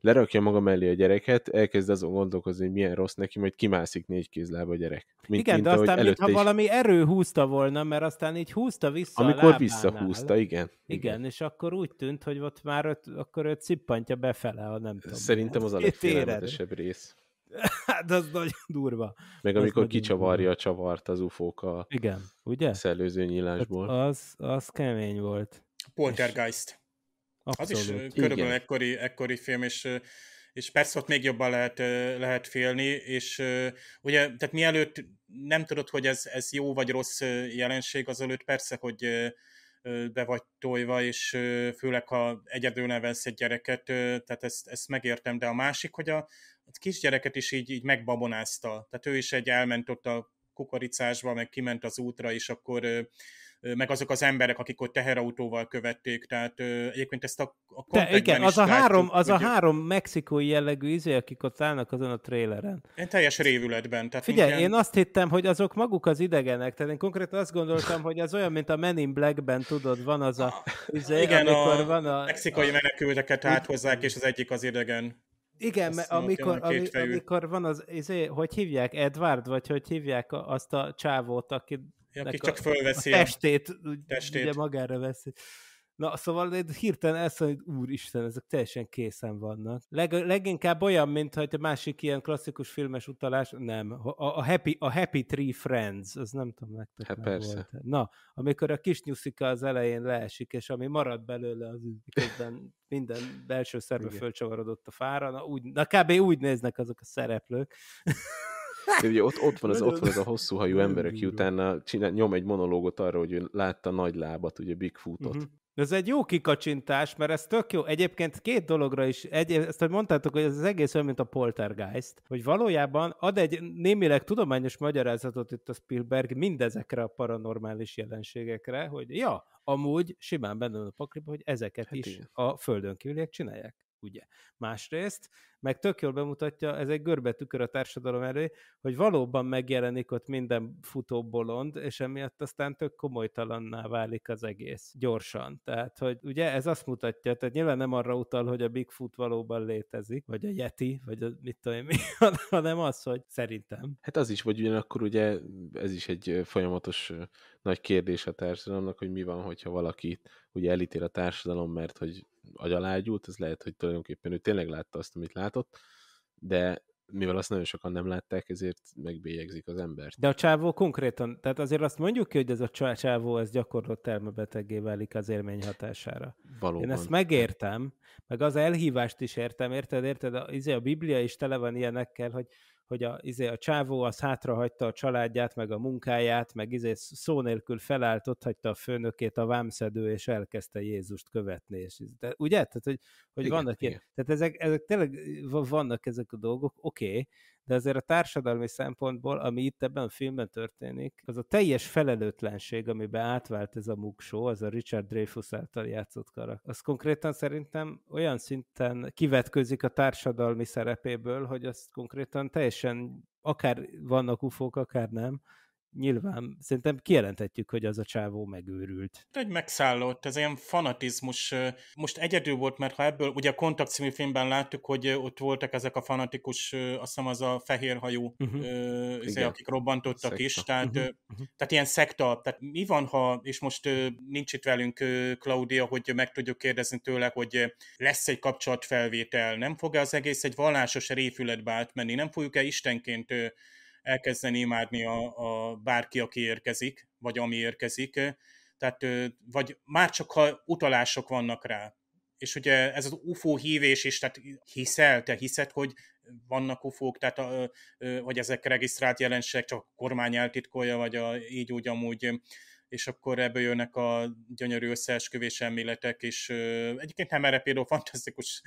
lerakja maga mellé a gyereket, elkezd azon gondolkozni, hogy milyen rossz neki, majd kimászik négy kézlába a gyerek. Mint, igen, mint, de aztán mintha is... valami erő húzta volna, mert aztán így húzta vissza Amikor a visszahúzta, igen, igen. Igen, és akkor úgy tűnt, hogy ott már öt, akkor őt cippantja befele, ha nem tudom. Szerintem hát az a legfélelmetesebb rész. Hát az nagyon durva. Meg az amikor kicsavarja durva. a csavart az ufók a Igen, ugye? szellőző nyílásból. Hát az, az kemény volt. Poltergeist. Abszolút. Az is körülbelül ekkori, ekkori film, és és persze ott még jobban lehet, lehet félni, és ugye, tehát mielőtt nem tudod, hogy ez, ez jó vagy rossz jelenség, azelőtt persze, hogy be vagy tojva, és főleg ha egyedül nevelsz egy gyereket, tehát ezt, ezt megértem, de a másik, hogy a, egy hát kisgyereket is így, így megbabonázta. Tehát ő is egy elment ott a kukoricásba, meg kiment az útra, és akkor meg azok az emberek, akik ott teherautóval követték, tehát egyébként ezt a, a De igen, az, a láttuk, három, az a három mexikói jellegű izé, akik ott állnak azon a tréleren. Én teljes révületben. Tehát Figyelj, minden... én azt hittem, hogy azok maguk az idegenek, tehát én konkrétan azt gondoltam, hogy az olyan, mint a Men in Black-ben, tudod, van az a ah, izé, igen, amikor a van a... mexikai a... menekülteket áthozzák, és az egyik az idegen. Igen, mert amikor, ami, amikor van az, izé, hogy hívják, Edward, vagy hogy hívják azt a csávót, aki, ja, aki csak fölveszi a, a testét, testét. Ugye magára veszi. Na, szóval én hirtelen elszólom, hogy úristen, ezek teljesen készen vannak. Leg, leginkább olyan, mint hogy a másik ilyen klasszikus filmes utalás, nem, a, a, happy, a happy Tree Friends, az nem tudom, nektek hát persze. Volt. Na, amikor a kis nyuszika az elején leesik, és ami marad belőle, az közben minden belső szerve fölcsavarodott a fára, na, úgy, na kb. úgy néznek azok a szereplők. De ugye ott, ott, van az, ott van az a hosszú hajú ember, aki utána csinál, nyom egy monológot arra, hogy ő látta nagy lábat, ugye Bigfootot. Uh-huh. Ez egy jó kikacsintás, mert ez tök jó. Egyébként két dologra is, egy, ezt hogy mondtátok, hogy ez az egész olyan, mint a poltergeist, hogy valójában ad egy némileg tudományos magyarázatot itt a Spielberg mindezekre a paranormális jelenségekre, hogy ja, amúgy simán benne van a pakliba, hogy ezeket hát is igen. a földön kívüliek csinálják ugye. Másrészt, meg tök jól bemutatja, ez egy görbe tükör a társadalom elé, hogy valóban megjelenik ott minden futó bolond, és emiatt aztán tök komolytalanná válik az egész gyorsan. Tehát, hogy ugye ez azt mutatja, tehát nyilván nem arra utal, hogy a Bigfoot valóban létezik, vagy a Yeti, vagy a mit tudom én mi, hanem az, hogy szerintem. Hát az is, vagy ugyanakkor ugye ez is egy folyamatos nagy kérdés a társadalomnak, hogy mi van, hogyha valaki ugye elítél a társadalom, mert hogy agyalágyult, ez lehet, hogy tulajdonképpen ő tényleg látta azt, amit látott, de mivel azt nagyon sokan nem látták, ezért megbélyegzik az embert. De a csávó konkrétan, tehát azért azt mondjuk ki, hogy ez a csávó, ez gyakorlott termebeteggé válik az élmény hatására. Valóban. Én ezt megértem, meg az elhívást is értem, érted, érted? A, izé, a Biblia is tele van ilyenekkel, hogy hogy a, izé, a csávó az hátrahagyta a családját, meg a munkáját, meg izé, szó nélkül felállt, ott hagyta a főnökét, a vámszedő, és elkezdte Jézust követni. És, de, ugye? Tehát, hogy, hogy igen, vannak igen. ilyen. Tehát ezek, ezek tényleg eh, vannak ezek a dolgok, oké, okay, de azért a társadalmi szempontból, ami itt ebben a filmben történik, az a teljes felelőtlenség, amiben átvált ez a mugsó, az a Richard Dreyfuss által játszott karak, az konkrétan szerintem olyan szinten kivetközik a társadalmi szerepéből, hogy azt konkrétan teljesen akár vannak ufók, akár nem, nyilván szerintem kijelenthetjük, hogy az a csávó megőrült. Egy megszállott, ez ilyen fanatizmus. Most egyedül volt, mert ha ebből, ugye a Kontakt című filmben láttuk, hogy ott voltak ezek a fanatikus, azt hiszem az a fehérhajú, uh-huh. Mhm. azért, akik robbantottak Szekta. is, tehát, uh-huh. tehát ilyen szekta. Tehát mi van, ha, és most nincs itt velünk Claudia, hogy meg tudjuk kérdezni tőle, hogy lesz egy kapcsolatfelvétel, nem fog az egész egy vallásos réfületbe átmenni, nem fogjuk-e istenként elkezdeni imádni a, a bárki, aki érkezik, vagy ami érkezik, tehát vagy már csak ha utalások vannak rá. És ugye ez az UFO hívés is, tehát hiszel, te hiszed, hogy vannak UFO-k, tehát a, vagy ezek regisztrált jelenségek, csak a kormány eltitkolja, vagy a, így úgy amúgy és akkor ebből jönnek a gyönyörű összeesküvés elméletek, és egyébként nem erre például fantasztikus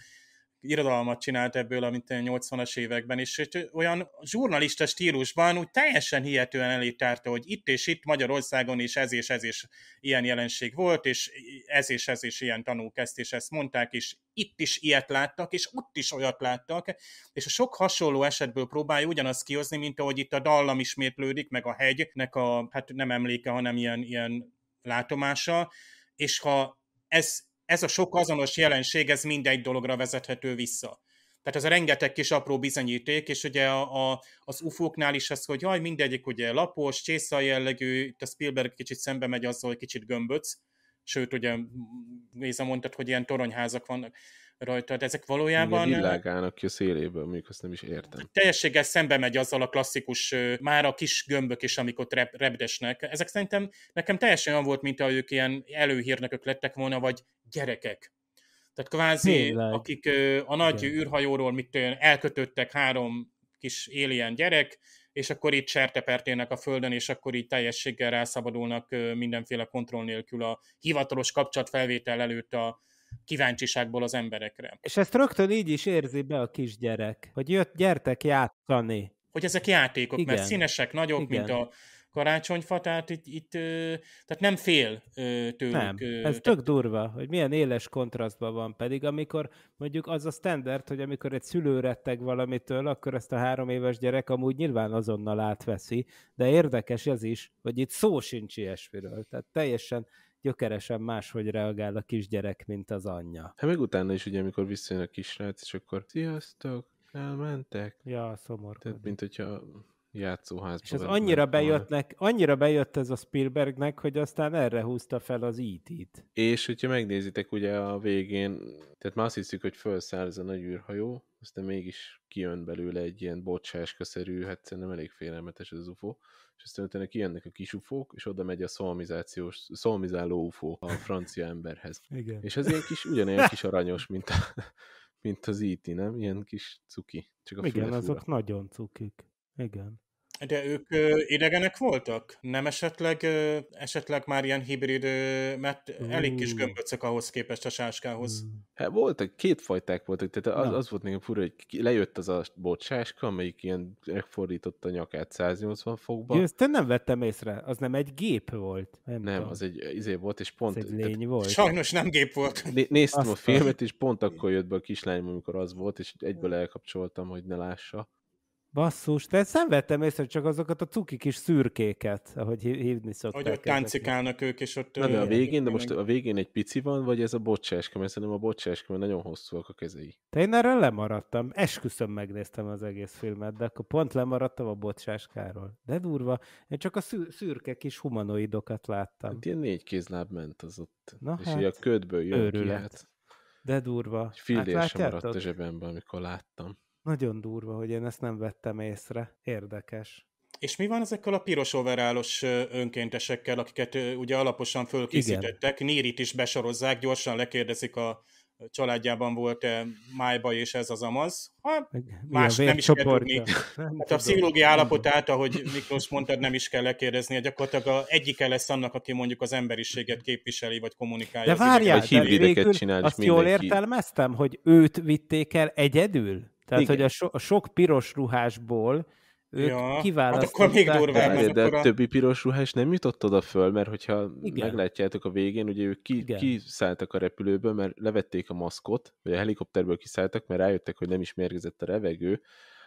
irodalmat csinált ebből, amit 80-as években, is, és olyan journalista stílusban úgy teljesen hihetően elítárta, hogy itt és itt Magyarországon is ez és ez is ilyen jelenség volt, és ez és ez is ilyen tanúk ezt és ezt mondták, és itt is ilyet láttak, és ott is olyat láttak, és a sok hasonló esetből próbálja ugyanazt kihozni, mint ahogy itt a dallam ismétlődik, meg a hegynek a, hát nem emléke, hanem ilyen, ilyen látomása, és ha ez ez a sok azonos jelenség, ez mindegy dologra vezethető vissza. Tehát ez a rengeteg kis apró bizonyíték, és ugye a, a, az UFO-knál is ez, hogy jaj, mindegyik ugye lapos, csésza jellegű, itt a Spielberg kicsit szembe megy azzal, hogy kicsit gömböc, sőt, ugye Géza mondtad, hogy ilyen toronyházak vannak rajta, de ezek valójában... Igen, világának ki a széléből, mondjuk azt nem is értem. Teljességgel szembe megy azzal a klasszikus, már a kis gömbök is, amik ott rep- repdesnek. Ezek szerintem nekem teljesen olyan volt, mint ahogy ők ilyen előhírnökök lettek volna, vagy gyerekek. Tehát kvázi, Tényleg. akik a nagy Igen. űrhajóról mit elkötöttek három kis alien gyerek, és akkor itt sertepertének a földön, és akkor így teljességgel rászabadulnak mindenféle kontroll nélkül a hivatalos kapcsolatfelvétel előtt a kíváncsiságból az emberekre. És ezt rögtön így is érzi be a kisgyerek, hogy jött, gyertek játszani. Hogy ezek játékok, Igen. mert színesek, nagyok, Igen. mint a karácsonyfa, tehát itt, itt tehát nem fél tőlük. Nem, ez tök durva, hogy milyen éles kontrasztban van pedig, amikor mondjuk az a standard, hogy amikor egy szülő retteg valamitől, akkor ezt a három éves gyerek amúgy nyilván azonnal átveszi, de érdekes ez is, hogy itt szó sincs ilyesmiről, tehát teljesen gyökeresen máshogy reagál a kisgyerek, mint az anyja. Hát meg utána is ugye, amikor visszajön a kisrác, és akkor sziasztok, elmentek. Ja, szomorú. Tehát, mint hogyha játszóházba. És ez annyira bejött, nek, annyira bejött ez a Spielbergnek, hogy aztán erre húzta fel az IT-t. E és hogyha megnézitek ugye a végén, tehát már azt hiszük, hogy felszáll ez a nagy űrhajó, aztán mégis kijön belőle egy ilyen bocsás köszerű, hát szerintem elég félelmetes az UFO, és aztán utána kijönnek a kis UFO-k, és oda megy a szolmizációs, szolmizáló UFO a francia emberhez. Igen. És az ilyen kis, ugyanilyen kis aranyos, mint, a, mint az IT, e nem? Ilyen kis cuki. Csak a Igen, azok nagyon cukik. Igen. De ők ö, idegenek voltak? Nem esetleg, ö, esetleg már ilyen hibrid, ö, mert mm. elég kis gömböcök ahhoz képest a sáskához. Mm. Hát voltak, kétfajták voltak, tehát az, az volt nekem fura, hogy lejött az a bot sáska, amelyik ilyen megfordította a nyakát 180 fokba. Én ezt nem vettem észre, az nem egy gép volt. Nem, nem az egy izé volt, és pont... Ez egy lény tehát, volt. Sajnos nem gép volt. Né, néztem Aztán. a filmet, és pont akkor jött be a kislány, amikor az volt, és egyből elkapcsoltam, hogy ne lássa. Basszus, de szenvedtem észre csak azokat a cuki kis szürkéket, ahogy hívni szokták. Hogy ott táncikálnak ők, és ott... Na, de a végén, de most a végén egy pici van, vagy ez a bocsáska, mert szerintem a bocsáska, mert nagyon hosszúak a kezei. Te én erre lemaradtam, esküszöm megnéztem az egész filmet, de akkor pont lemaradtam a bocsáskáról. De durva, én csak a szürke kis humanoidokat láttam. Hát ilyen négy kézláb ment az ott, Na és hát, így a hát, ködből jön őrület. ki, hát. De durva. Fillér hát sem maradt a zsebemben, amikor láttam. Nagyon durva, hogy én ezt nem vettem észre. Érdekes. És mi van ezekkel a piros overálos önkéntesekkel, akiket ugye alaposan fölkészítettek? Nírit is besorozzák, gyorsan lekérdezik a családjában volt-e májba, és ez az amaz. Ha hát, más nem is kell tudni. Hát a pszichológiai állapotát, ahogy Miklós mondtad, nem is kell lekérdezni. Gyakorlatilag a egyike lesz annak, aki mondjuk az emberiséget képviseli, vagy kommunikálja. De várjál, de végül azt mindenki. jól értelmeztem, hogy őt vitték el egyedül? Tehát, Igen. hogy a, so- a sok piros ruhásból ők ja, kiválasztották. Hát akkor még durvább. De, de a többi piros ruhás nem jutott oda föl, mert hogyha Igen. meglátjátok a végén, ugye ők ki, kiszálltak a repülőből, mert levették a maszkot, vagy a helikopterből kiszálltak, mert rájöttek, hogy nem is mérgezett a levegő,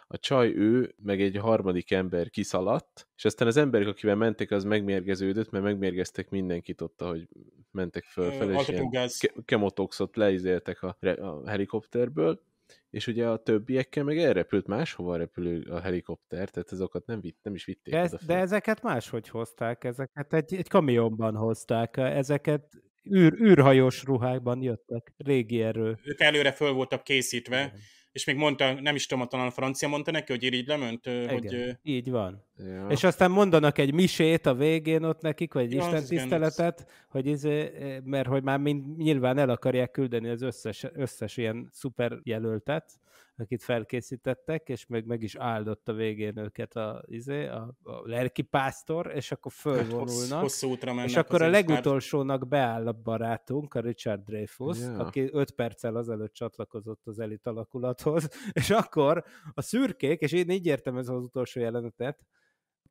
a csaj ő, meg egy harmadik ember kiszaladt, és aztán az emberek, akivel mentek, az megmérgeződött, mert megmérgeztek mindenkit ott, hogy mentek föl, és ilyen ke- kemotoxot leizéltek a, a helikopterből, és ugye a többiekkel meg elrepült máshova a repülő a helikopter, tehát azokat nem, vitt, nem is vitték. De, ez, de ezeket máshogy hozták, ezeket egy, egy kamionban hozták, ezeket űr, űrhajós ruhákban jöttek, régi erő. Ők előre föl voltak készítve, és még mondta, nem is tudom, talán a francia mondta neki, hogy irigylement? Hogy... Igen, így van. Ja. És aztán mondanak egy misét a végén ott nekik, vagy egy ja, Isten tiszteletet, hogy izé, mert hogy már mind, nyilván el akarják küldeni az összes, összes ilyen szuper jelöltet, akit felkészítettek, és meg, meg is áldott a végén őket a, izé, a, a pásztor, és akkor hát fölvonulnak. Hát hosszú útra mennek és akkor a legutolsónak beáll a barátunk, a Richard Dreyfus, yeah. aki 5 perccel azelőtt csatlakozott az elit alakulathoz, és akkor a szürkék, és én így értem ez az utolsó jelenetet,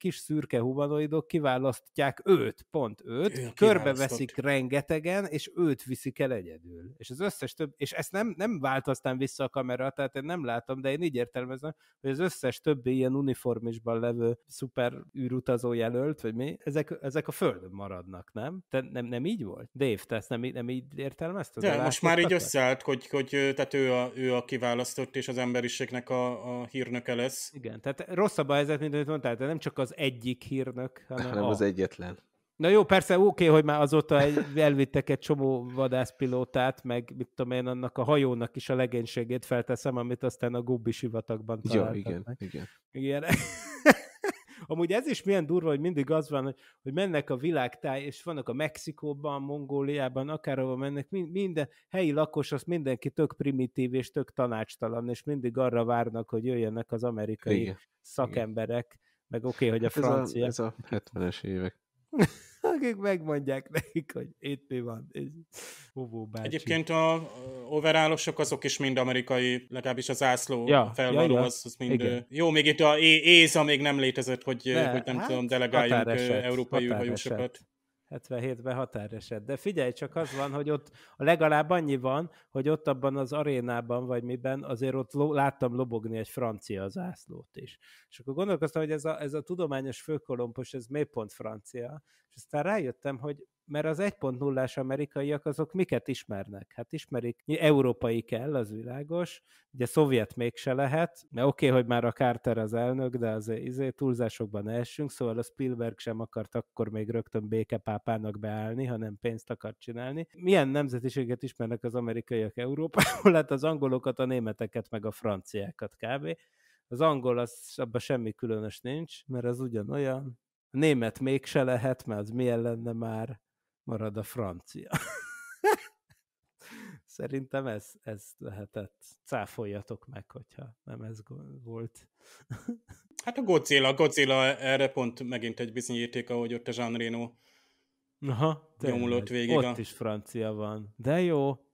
kis szürke humanoidok kiválasztják őt, pont őt, Ő körbeveszik rengetegen, és őt viszik el egyedül. És az összes több, és ezt nem, nem vált aztán vissza a kamera, tehát én nem látom, de én így értelmezem, hogy az összes többi ilyen uniformisban levő szuper űrutazó jelölt, vagy mi, ezek, ezek a földön maradnak, nem? Te nem, nem így volt? Dave, te ezt nem, nem így értelmezted? De, most már így összeállt, hogy, hogy tehát ő a, ő a kiválasztott, és az emberiségnek a, a hírnöke lesz. Igen, tehát rosszabb a helyzet, mint amit mondtál, de nem csak az az egyik hírnök, hanem, hanem a... az egyetlen. Na jó, persze oké, okay, hogy már azóta elvittek egy csomó vadászpilótát, meg mit tudom én, annak a hajónak is a legénységét felteszem, amit aztán a gubbi sivatagban találtak. Ja, igen, meg. igen. igen. Amúgy ez is milyen durva, hogy mindig az van, hogy, hogy mennek a világtáj, és vannak a Mexikóban, Mongóliában, akárhova mennek, minden helyi lakos, az mindenki tök primitív és tök tanácstalan, és mindig arra várnak, hogy jöjjenek az amerikai Igen. szakemberek. Igen meg oké, okay, hogy hát a francia... Ez a, ez a 70-es évek. Akik megmondják nekik, hogy itt mi van. ez Hovó bácsi. Egyébként a overálosok azok is mind amerikai, legalábbis az ászló ja, felvaló, ja, ja. az, az mind... Igen. Jó, még itt a ÉZA még nem létezett, hogy, De, hogy nem hát, tudom, delegáljuk európai hajósokat. 77-ben határeset. De figyelj, csak az van, hogy ott legalább annyi van, hogy ott abban az arénában, vagy miben, azért ott lo- láttam lobogni egy francia zászlót is. És akkor gondolkoztam, hogy ez a, ez a tudományos főkolompos, ez miért pont francia? És aztán rájöttem, hogy mert az 1.0-ás amerikaiak azok miket ismernek? Hát ismerik, európai kell, az világos, ugye szovjet mégse lehet, mert oké, okay, hogy már a Carter az elnök, de az izé, túlzásokban elsünk, szóval a Spielberg sem akart akkor még rögtön békepápának beállni, hanem pénzt akart csinálni. Milyen nemzetiséget ismernek az amerikaiak Európából? Hát az angolokat, a németeket, meg a franciákat kb. Az angol, az, abban semmi különös nincs, mert az ugyanolyan, a német mégse lehet, mert az milyen lenne már marad a francia. Szerintem ez, ez lehetett. Cáfoljatok meg, hogyha nem ez volt. hát a Godzilla, Godzilla erre pont megint egy bizonyíték, ahogy ott a Jean Reno Aha, nyomulott végig. Ott a... is francia van. De jó.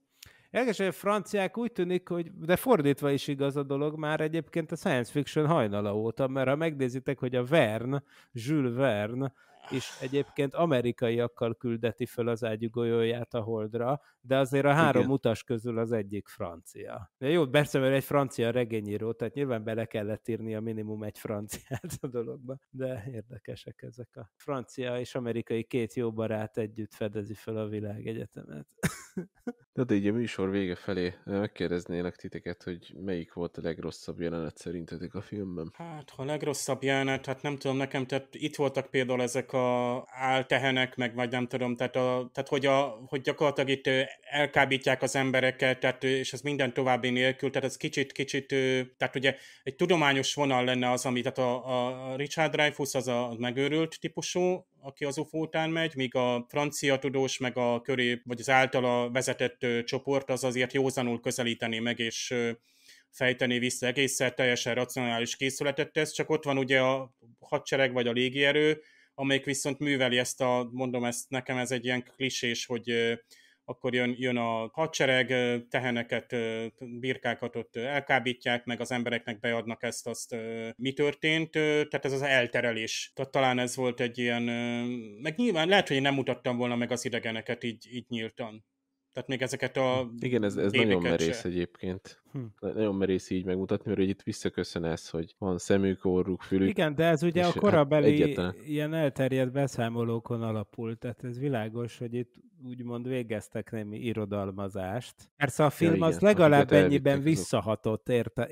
Érdekes, hogy a franciák úgy tűnik, hogy de fordítva is igaz a dolog már egyébként a science fiction hajnala óta, mert ha megnézitek, hogy a Verne, Jules Verne, és egyébként amerikaiakkal küldeti föl az ágyugójóját a holdra, de azért a három Igen. utas közül az egyik francia. De jó, persze, mert egy francia regényíró, tehát nyilván bele kellett írni a minimum egy franciát a dologba, de érdekesek ezek a francia és amerikai két jó barát együtt fedezi fel a világegyetemet. Na de így a műsor vége felé megkérdeznélek titeket, hogy melyik volt a legrosszabb jelenet szerintetek a filmben? Hát, ha a legrosszabb jelenet, hát nem tudom, nekem, tehát itt voltak például ezek a áltehenek, meg vagy nem tudom, tehát, a, tehát hogy, a, hogy gyakorlatilag itt elkábítják az embereket, tehát, és ez minden további nélkül, tehát ez kicsit-kicsit, tehát ugye egy tudományos vonal lenne az, ami, tehát a, a Richard Dreyfus az a megőrült típusú, aki az UFO után megy, míg a francia tudós meg a köré, vagy az általa vezetett csoport az azért józanul közelíteni meg, és fejteni vissza egészen teljesen racionális készületet tesz, csak ott van ugye a hadsereg vagy a légierő, amelyik viszont műveli ezt a, mondom ezt, nekem ez egy ilyen klisés, hogy akkor jön, jön a hadsereg, teheneket, birkákat ott elkábítják, meg az embereknek beadnak ezt, azt mi történt, tehát ez az elterelés. Tehát talán ez volt egy ilyen, meg nyilván lehet, hogy én nem mutattam volna meg az idegeneket így, így nyíltan. Tehát még ezeket a... Igen, ez, ez nagyon merész se. egyébként. Hm. Nagyon merész így megmutatni, mert itt visszaköszön ez, hogy van szemük, orruk, fülük. Igen, de ez ugye a hát korabeli egyetlen. ilyen elterjedt beszámolókon alapul, tehát ez világos, hogy itt úgymond végeztek némi irodalmazást. Persze a film ja, igen, az legalább ennyiben visszahatott érte,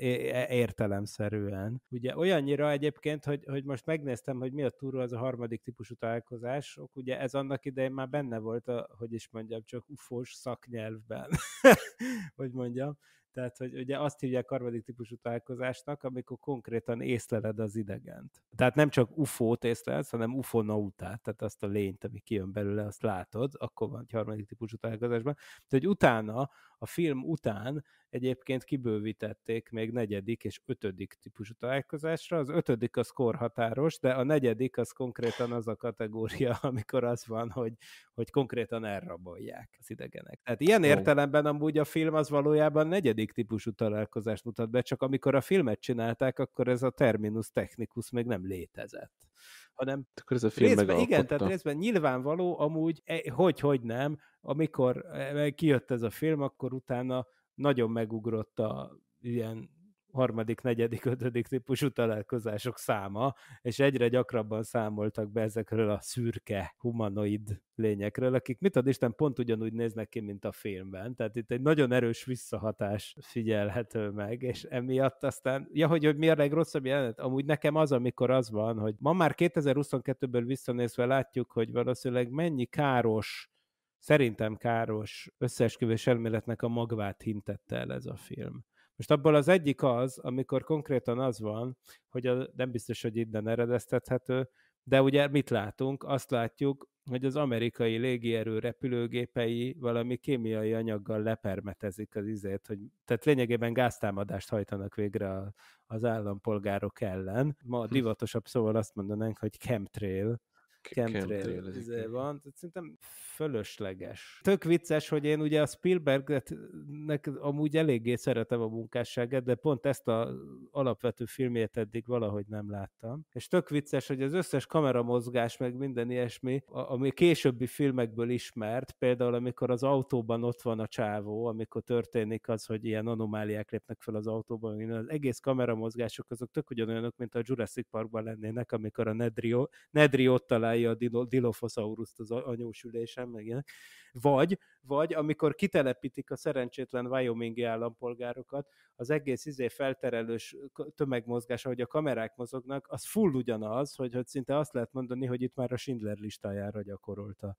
értelemszerűen. Ugye olyannyira egyébként, hogy, hogy most megnéztem, hogy mi a túró az a harmadik típusú találkozás, ugye ez annak idején már benne volt, a, hogy is mondjam, csak ufós szaknyelvben, hogy mondjam. Tehát, hogy ugye azt hívják harmadik típusú találkozásnak, amikor konkrétan észleled az idegent. Tehát nem csak UFO-t észlelsz, hanem ufonautát, tehát azt a lényt, ami kijön belőle, azt látod, akkor van egy harmadik típusú találkozásban. Tehát, hogy utána, a film után egyébként kibővítették még negyedik és ötödik típusú találkozásra. Az ötödik az korhatáros, de a negyedik az konkrétan az a kategória, amikor az van, hogy, hogy konkrétan elrabolják az idegenek. Tehát ilyen értelemben amúgy a film az valójában negyedik harmadik típusú találkozást mutat be, csak amikor a filmet csinálták, akkor ez a terminus technicus még nem létezett hanem hát akkor ez a film részben, igen, tehát részben nyilvánvaló amúgy, hogy-hogy e, nem, amikor e, e, kijött ez a film, akkor utána nagyon megugrott a ilyen harmadik, negyedik, ötödik típusú találkozások száma, és egyre gyakrabban számoltak be ezekről a szürke humanoid lényekről, akik mit ad Isten pont ugyanúgy néznek ki, mint a filmben. Tehát itt egy nagyon erős visszahatás figyelhető meg, és emiatt aztán, ja, hogy, hogy mi a legrosszabb jelenet? Amúgy nekem az, amikor az van, hogy ma már 2022-ből visszanézve látjuk, hogy valószínűleg mennyi káros szerintem káros összeesküvés elméletnek a magvát hintette el ez a film. Most abból az egyik az, amikor konkrétan az van, hogy a, nem biztos, hogy innen eredeztethető, de ugye mit látunk? Azt látjuk, hogy az amerikai légierő repülőgépei valami kémiai anyaggal lepermetezik az izét, hogy, tehát lényegében gáztámadást hajtanak végre a, az állampolgárok ellen. Ma a hm. divatosabb szóval azt mondanánk, hogy chemtrail, chemtrail izé van, tehát szerintem fölösleges. Tök vicces, hogy én ugye a Spielbergnek amúgy eléggé szeretem a munkásságát, de pont ezt a alapvető filmjét eddig valahogy nem láttam. És tök vicces, hogy az összes kameramozgás, meg minden ilyesmi, ami későbbi filmekből ismert, például amikor az autóban ott van a csávó, amikor történik az, hogy ilyen anomáliák lépnek fel az autóban, az egész kameramozgások azok tök ugyanolyanok, mint a Jurassic Parkban lennének, amikor a Nedrio, Nedrio ott talál találja a Dilophosaurus-t az anyósülésen, meg ilyen. Vagy, vagy amikor kitelepítik a szerencsétlen Wyomingi állampolgárokat, az egész izé felterelős tömegmozgás, ahogy a kamerák mozognak, az full ugyanaz, hogy, hogy szinte azt lehet mondani, hogy itt már a Schindler listájára gyakorolta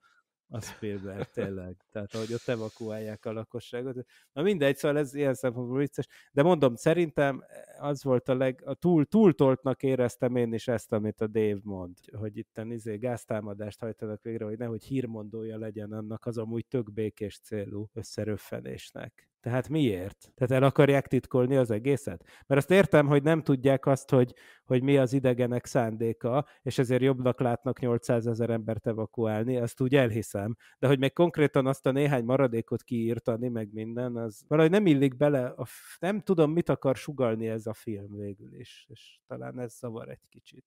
a Spielberg, tényleg. Tehát, ahogy ott evakuálják a lakosságot. Na mindegy, szóval ez ilyen szempontból vicces. De mondom, szerintem az volt a leg... A túl, túltoltnak éreztem én is ezt, amit a Dave mond, hogy itt izé gáztámadást hajtanak végre, hogy nehogy hírmondója legyen annak az amúgy tök békés célú összeröffenésnek. Tehát miért? Tehát el akarják titkolni az egészet? Mert azt értem, hogy nem tudják azt, hogy, hogy mi az idegenek szándéka, és ezért jobbnak látnak 800 ezer embert evakuálni, azt úgy elhiszem. De hogy még konkrétan azt a néhány maradékot kiírtani, meg minden, az valahogy nem illik bele, a f... nem tudom, mit akar sugalni ez a film végül is, és talán ez zavar egy kicsit.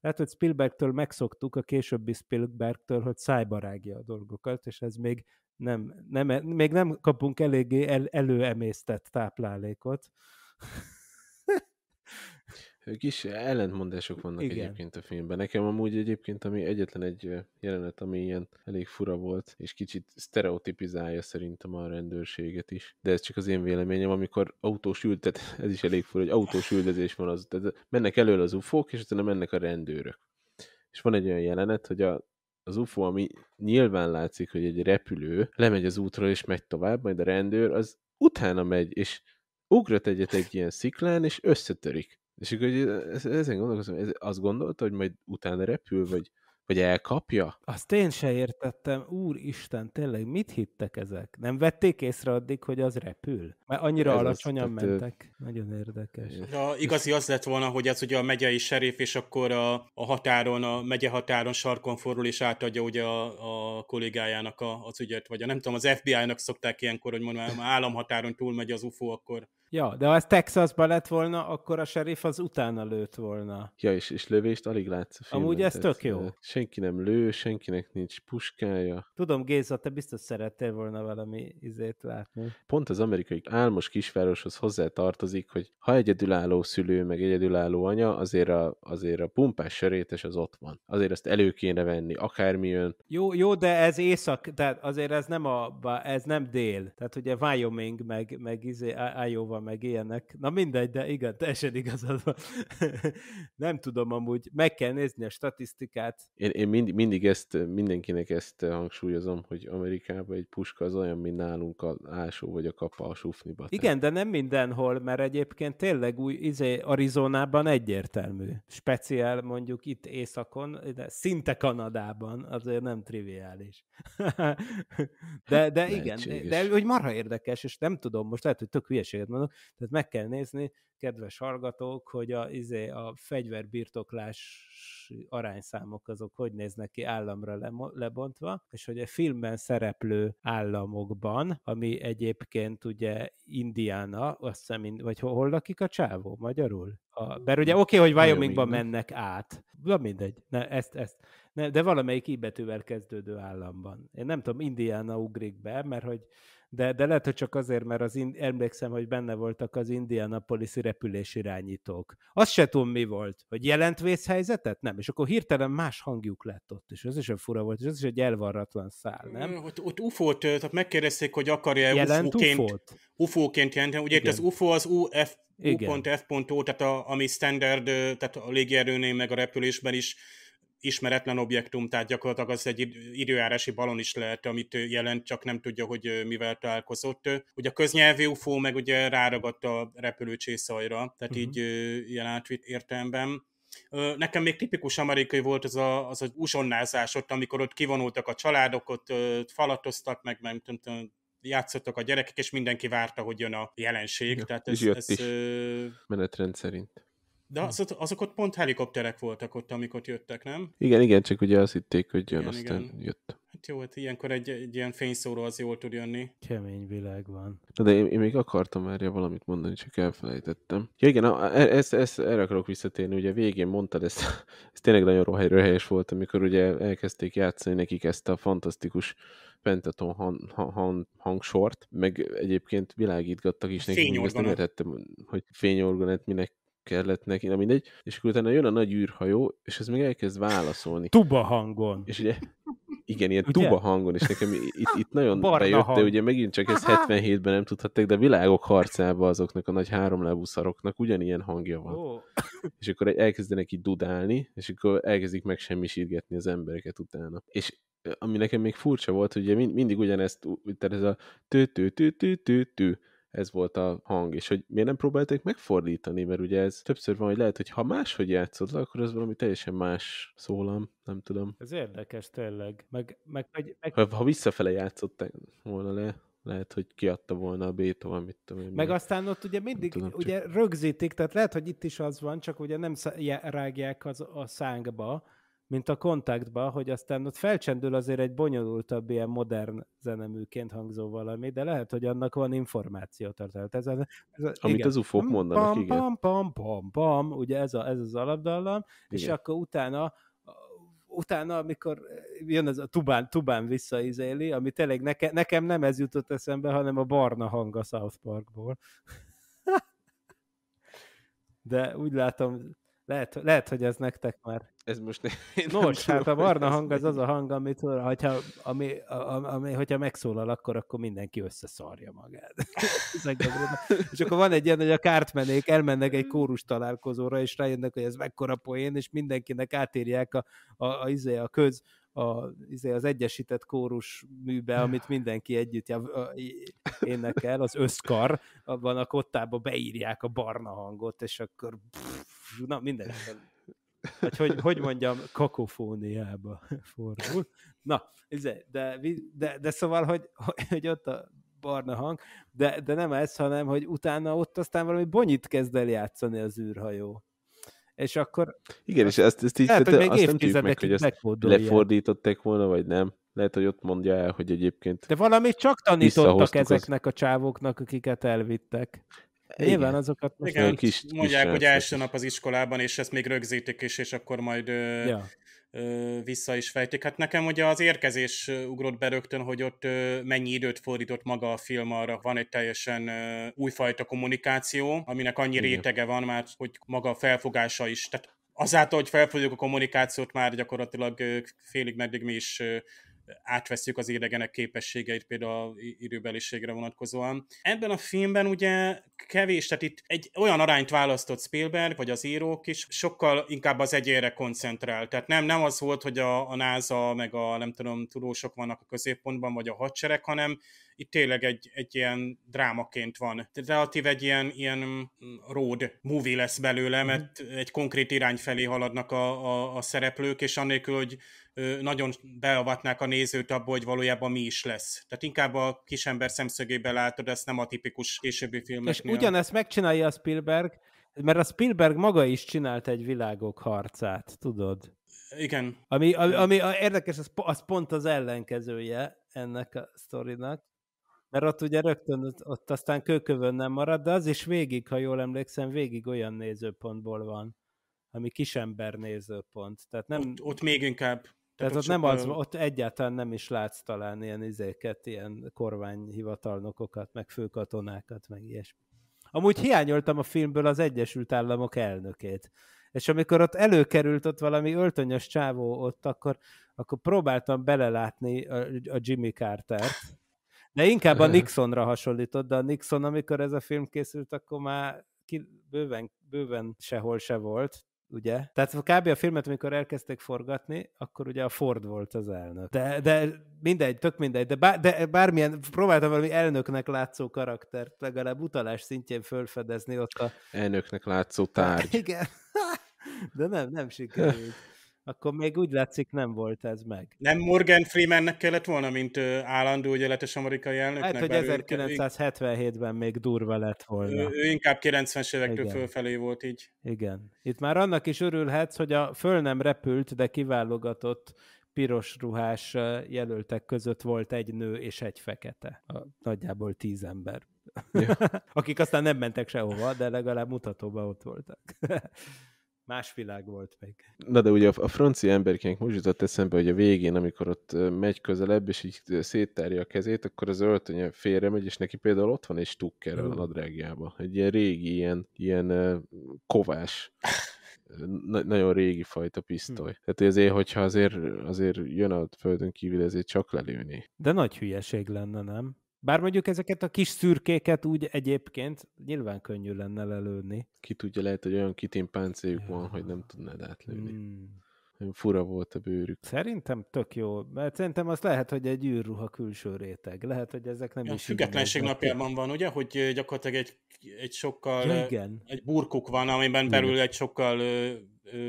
Lehet, hogy Spielbergtől megszoktuk a későbbi Spielbergtől, hogy szájba rágja a dolgokat, és ez még nem, nem, még nem kapunk eléggé el, előemésztett táplálékot. Kis ellentmondások vannak Igen. egyébként a filmben. Nekem amúgy egyébként, ami egyetlen egy jelenet, ami ilyen elég fura volt, és kicsit stereotipizálja szerintem a rendőrséget is. De ez csak az én véleményem, amikor autós ültet, ez is elég fura, hogy autós üldözés van az. Tehát mennek elől az ufók, és utána mennek a rendőrök. És van egy olyan jelenet, hogy a, az UFO, ami nyilván látszik, hogy egy repülő lemegy az útról és megy tovább, majd a rendőr az utána megy, és ugrat egyet egy ilyen sziklán, és összetörik. És akkor e, ezen gondolkozom, ez, azt gondolta, hogy majd utána repül, vagy, vagy elkapja? Azt én se értettem. Úristen, tényleg mit hittek ezek? Nem vették észre addig, hogy az repül? Mert annyira ez alacsonyan az, mentek. Ő... Nagyon érdekes. Ja, igazi az lett volna, hogy ez ugye a megyei serif, és akkor a, a határon, a megye határon sarkon fordul, és átadja ugye a, a kollégájának a, az ügyet, vagy a, nem tudom, az FBI-nak szokták ilyenkor, hogy mondom, államhatáron túl megy az UFO, akkor Ja, de ha ez Texasban lett volna, akkor a sheriff az utána lőtt volna. Ja, és, és lövést alig látsz a filmen, Amúgy ez tök jó. Senki nem lő, senkinek nincs puskája. Tudom, Géza, te biztos szerettél volna valami izét látni. Pont az amerikai álmos kisvároshoz hozzá tartozik, hogy ha egyedülálló szülő, meg egyedülálló anya, azért a, azért a pumpás sörétes az ott van. Azért ezt elő kéne venni, akármi jön. Jó, jó, de ez észak, tehát azért ez nem a, ez nem dél. Tehát ugye Wyoming, meg, meg izé, Iowa van, meg ilyenek. Na mindegy, de igen, teljesen igazad van. nem tudom amúgy, meg kell nézni a statisztikát. Én, én mind, mindig ezt, mindenkinek ezt hangsúlyozom, hogy Amerikában egy puska az olyan, mint nálunk az ásó vagy a kapa a sufniba. Igen, de nem mindenhol, mert egyébként tényleg új, izé, Arizonában egyértelmű. Speciál mondjuk itt északon, de szinte Kanadában azért nem triviális de, de igen, de hogy marha érdekes, és nem tudom, most lehet, hogy tök hülyeséget mondok, tehát meg kell nézni, kedves hallgatók, hogy a, izé, a fegyverbirtoklás arányszámok azok hogy néznek ki államra le, lebontva, és hogy a filmben szereplő államokban, ami egyébként ugye Indiana, azt hiszem, vagy hol lakik a csávó magyarul? A, mert ugye oké, okay, hogy Wyomingban mennek át, Na mindegy, ne, ezt, ezt, ne, de valamelyik ibetűvel kezdődő államban. Én nem tudom, Indiana ugrik be, mert hogy de, de lehet, hogy csak azért, mert az in, emlékszem, hogy benne voltak az Indianapolis-i repülésirányítók. Azt se tudom, mi volt, hogy jelent vészhelyzetet? Nem, és akkor hirtelen más hangjuk lett ott, és ez is olyan fura volt, és ez is egy elvarratlan szál, nem? Ott, ott UFO-t, tehát megkérdezték, hogy akarja jelent UFO-ként, UFO-t? UFO-ként jelenteni. Ugye itt az UFO az UF, U.F.O, tehát a, ami standard, tehát a légierőnél meg a repülésben is ismeretlen objektum, tehát gyakorlatilag az egy időjárási balon is lehet, amit jelent, csak nem tudja, hogy mivel találkozott. Ugye a köznyelvi UFO meg ugye ráragadt a repülőcsészajra, tehát uh-huh. így ilyen átvitt értelemben. Nekem még tipikus amerikai volt az a, az a uzsonnázás ott, amikor ott kivonultak a családok, ott falatoztak, meg, meg tudom, játszottak a gyerekek, és mindenki várta, hogy jön a jelenség. Ja, Tehát ez, és jött ez, is, menetrend szerint. De hm. az, azok ott pont helikopterek voltak ott, amikor jöttek, nem? Igen, igen, csak ugye azt hitték, hogy jön, igen, aztán igen. jött. Hát jó, hát ilyenkor egy, egy ilyen fényszóró az jól tud jönni. Kemény világ van. Na de én, én még akartam erre valamit mondani, csak elfelejtettem. Ja igen, a, e, ezt, ezt, erre akarok visszatérni, ugye végén mondtad, ezt, ez tényleg nagyon rohelyről helyes volt, amikor ugye elkezdték játszani nekik ezt a fantasztikus pentaton hang, hang, hangsort, meg egyébként világítgattak is nekik, nem értettem, hogy fényorganet minek kellett neki, na mindegy, és akkor utána jön a nagy űrhajó, és ez még elkezd válaszolni. Tuba hangon. És ugye, igen, ilyen ugye? tuba hangon, és nekem itt, itt nagyon Barna bejött, hang. de ugye megint csak ez 77-ben nem tudhatták, de világok harcába azoknak a nagy háromlábú szaroknak ugyanilyen hangja van. Oh. És akkor elkezdenek így dudálni, és akkor elkezdik megsemmisítgetni az embereket utána. És ami nekem még furcsa volt, hogy ugye mindig ugyanezt, tehát ez a tő tő tő tő tő tő ez volt a hang, és hogy miért nem próbálták megfordítani, mert ugye ez többször van, hogy lehet, hogy ha máshogy játszod le, akkor az valami teljesen más szólam, nem tudom. Ez érdekes tényleg. Meg, meg, meg, meg... Ha, ha visszafele játszották volna le, lehet, hogy kiadta volna a Beethoven, mit tudom én. Meg aztán ott ugye mindig tudom, ugye csak... rögzítik, tehát lehet, hogy itt is az van, csak ugye nem rágják az, a szánkba, mint a kontaktba, hogy aztán ott felcsendül azért egy bonyolultabb, ilyen modern zeneműként hangzó valami, de lehet, hogy annak van információ tartalmat. Ez ez a, Amit igen. az ufók mondanak, pam, igen. Pam, pam, pam, pam, ugye ez, a, ez az alapdallam, igen. és akkor utána utána, amikor jön ez a tubán, tubán visszaizéli, ami tényleg neke, nekem nem ez jutott eszembe, hanem a barna hang a South Parkból. De úgy látom, lehet, lehet, hogy ez nektek már ez most nem, Nos, tudom, hát a barna hang az az a hang, amit, hogyha, ami, ami, hogyha megszólal, akkor, akkor mindenki összeszarja magát. és akkor van egy ilyen, hogy a kártmenék elmennek egy kórus találkozóra, és rájönnek, hogy ez mekkora poén, és mindenkinek átírják a, a, a, a, izé, a köz, a, izé, az egyesített kórus műbe, amit mindenki együtt énekel, az összkar, abban a kottába beírják a barna hangot, és akkor pff, na minden Hát, hogy, hogy mondjam, kakofóniába fordul. Na, izé, de, de, de szóval, hogy, hogy ott a barna hang, de, de nem ez, hanem, hogy utána ott aztán valami bonyit kezd el játszani az űrhajó. És akkor... Igen, és ezt, ezt így, lehet, hogy azt nem tudjuk meg, hogy ezt lefordították volna, vagy nem. Lehet, hogy ott mondja el, hogy egyébként... De valamit csak tanítottak ezeknek az... a csávoknak, akiket elvittek. Nyilván azokat most igen, kis, kis mondják, kis hogy első nap az iskolában, és ezt még rögzítik is, és akkor majd ja. ö, vissza is fejtik. Hát nekem ugye az érkezés ugrott be rögtön, hogy ott ö, mennyi időt fordított maga a film arra. Van egy teljesen ö, újfajta kommunikáció, aminek annyi igen. rétege van már, hogy maga a felfogása is. Tehát azáltal, hogy felfogjuk a kommunikációt, már gyakorlatilag félig meddig mi is átveszük az idegenek képességeit például időbeliségre vonatkozóan. Ebben a filmben ugye kevés, tehát itt egy olyan arányt választott Spielberg, vagy az írók is, sokkal inkább az egyére koncentrál. Tehát nem, nem az volt, hogy a, a NASA, meg a nem tudom, tudósok vannak a középpontban, vagy a hadsereg, hanem itt tényleg egy, egy ilyen drámaként van. Relatív egy ilyen, ilyen mm, road movie lesz belőle, mhm. mert egy konkrét irány felé haladnak a, a, a szereplők, és annélkül, hogy nagyon beavatnák a nézőt abból, hogy valójában mi is lesz. Tehát inkább a kisember szemszögében látod, ez nem a tipikus későbbi film. És ugyanezt megcsinálja a Spielberg, mert a Spielberg maga is csinált egy világok harcát, tudod? Igen. Ami, ami, ami a, érdekes, az, az pont az ellenkezője ennek a sztorinak, mert ott ugye rögtön ott aztán kőkövön nem marad, de az is végig, ha jól emlékszem, végig olyan nézőpontból van, ami kisember nézőpont. Tehát nem... ott, ott még inkább tehát ott, nem az, ott egyáltalán nem is látsz talán ilyen izéket, ilyen kormányhivatalnokokat, meg főkatonákat, meg ilyesmi. Amúgy hát- hiányoltam a filmből az Egyesült Államok elnökét. És amikor ott előkerült ott valami öltönyös csávó ott, akkor, akkor próbáltam belelátni a, a Jimmy Carter-t. De inkább a Nixonra hasonlított, de a Nixon, amikor ez a film készült, akkor már ki, bőven, bőven sehol se volt, ugye? Tehát kb. a filmet, amikor elkezdték forgatni, akkor ugye a Ford volt az elnök. De, de mindegy, tök mindegy, de, bár, de bármilyen, próbáltam valami elnöknek látszó karaktert legalább utalás szintjén fölfedezni ott a... Elnöknek látszó tárgy. Igen, de nem, nem sikerült akkor még úgy látszik nem volt ez meg. Nem Morgan Freemannek kellett volna, mint állandó ügyeletes amerikai elnöknek? Hát, hogy 1977-ben még durva lett volna. Ő, ő inkább 90-es évektől Igen. fölfelé volt így. Igen. Itt már annak is örülhetsz, hogy a föl nem repült, de kiválogatott piros ruhás jelöltek között volt egy nő és egy fekete. A, nagyjából tíz ember. Ja. Akik aztán nem mentek sehova, de legalább mutatóban ott voltak. más világ volt meg. Na de ugye a, a francia emberként most jutott eszembe, hogy a végén, amikor ott megy közelebb, és így széttárja a kezét, akkor az öltönye félre megy, és neki például ott van egy stukker mm. a nadrágjába. Egy ilyen régi, ilyen, ilyen kovás na- nagyon régi fajta pisztoly. Hmm. Tehát azért, hogyha azért, azért jön a földön kívül, ezért csak lelőni. De nagy hülyeség lenne, nem? Bár mondjuk ezeket a kis szürkéket úgy egyébként nyilván könnyű lenne lelőni. Ki tudja, lehet, hogy olyan kitén páncéjuk van, hogy nem tudnád átlőni. Hmm. Fura volt a bőrük. Szerintem tök jó, mert szerintem az lehet, hogy egy űrruha külső réteg. Lehet, hogy ezek nem ja, is... Függetlenség napjában van, ugye, hogy gyakorlatilag egy, egy sokkal... Ja, igen. Egy burkuk van, amiben belül egy sokkal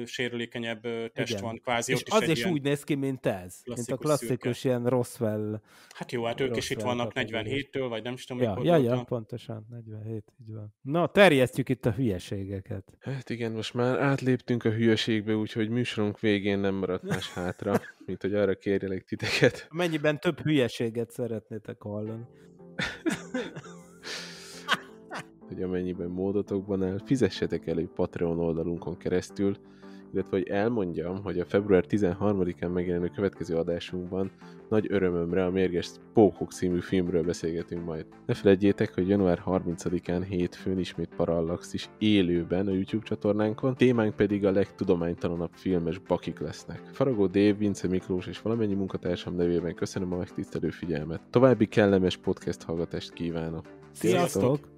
sérülékenyebb test Igen. van, kvázi és ott az is, is úgy néz ki, mint ez, mint a klasszikus szürke. ilyen Roswell. Hát jó, hát ők is itt vannak 47-től, vagy nem is tudom, ja, ja, ja, pontosan, 47, így van. Na, terjesztjük itt a hülyeségeket. Hát igen, most már átléptünk a hülyeségbe, úgyhogy műsorunk végén nem maradt más hátra, mint hogy arra kérjelek titeket. Mennyiben több hülyeséget szeretnétek hallani. hogy amennyiben módotokban el, fizessetek elő Patreon oldalunkon keresztül, illetve hogy elmondjam, hogy a február 13-án megjelenő következő adásunkban nagy örömömre a Mérges Pókok című filmről beszélgetünk majd. Ne felejtjétek, hogy január 30-án hétfőn ismét Parallax is élőben a YouTube csatornánkon, témánk pedig a legtudománytalanabb filmes bakik lesznek. Faragó Dév, Vince Miklós és valamennyi munkatársam nevében köszönöm a megtisztelő figyelmet. További kellemes podcast hallgatást kívánok. Sziasztok! Sziasztok!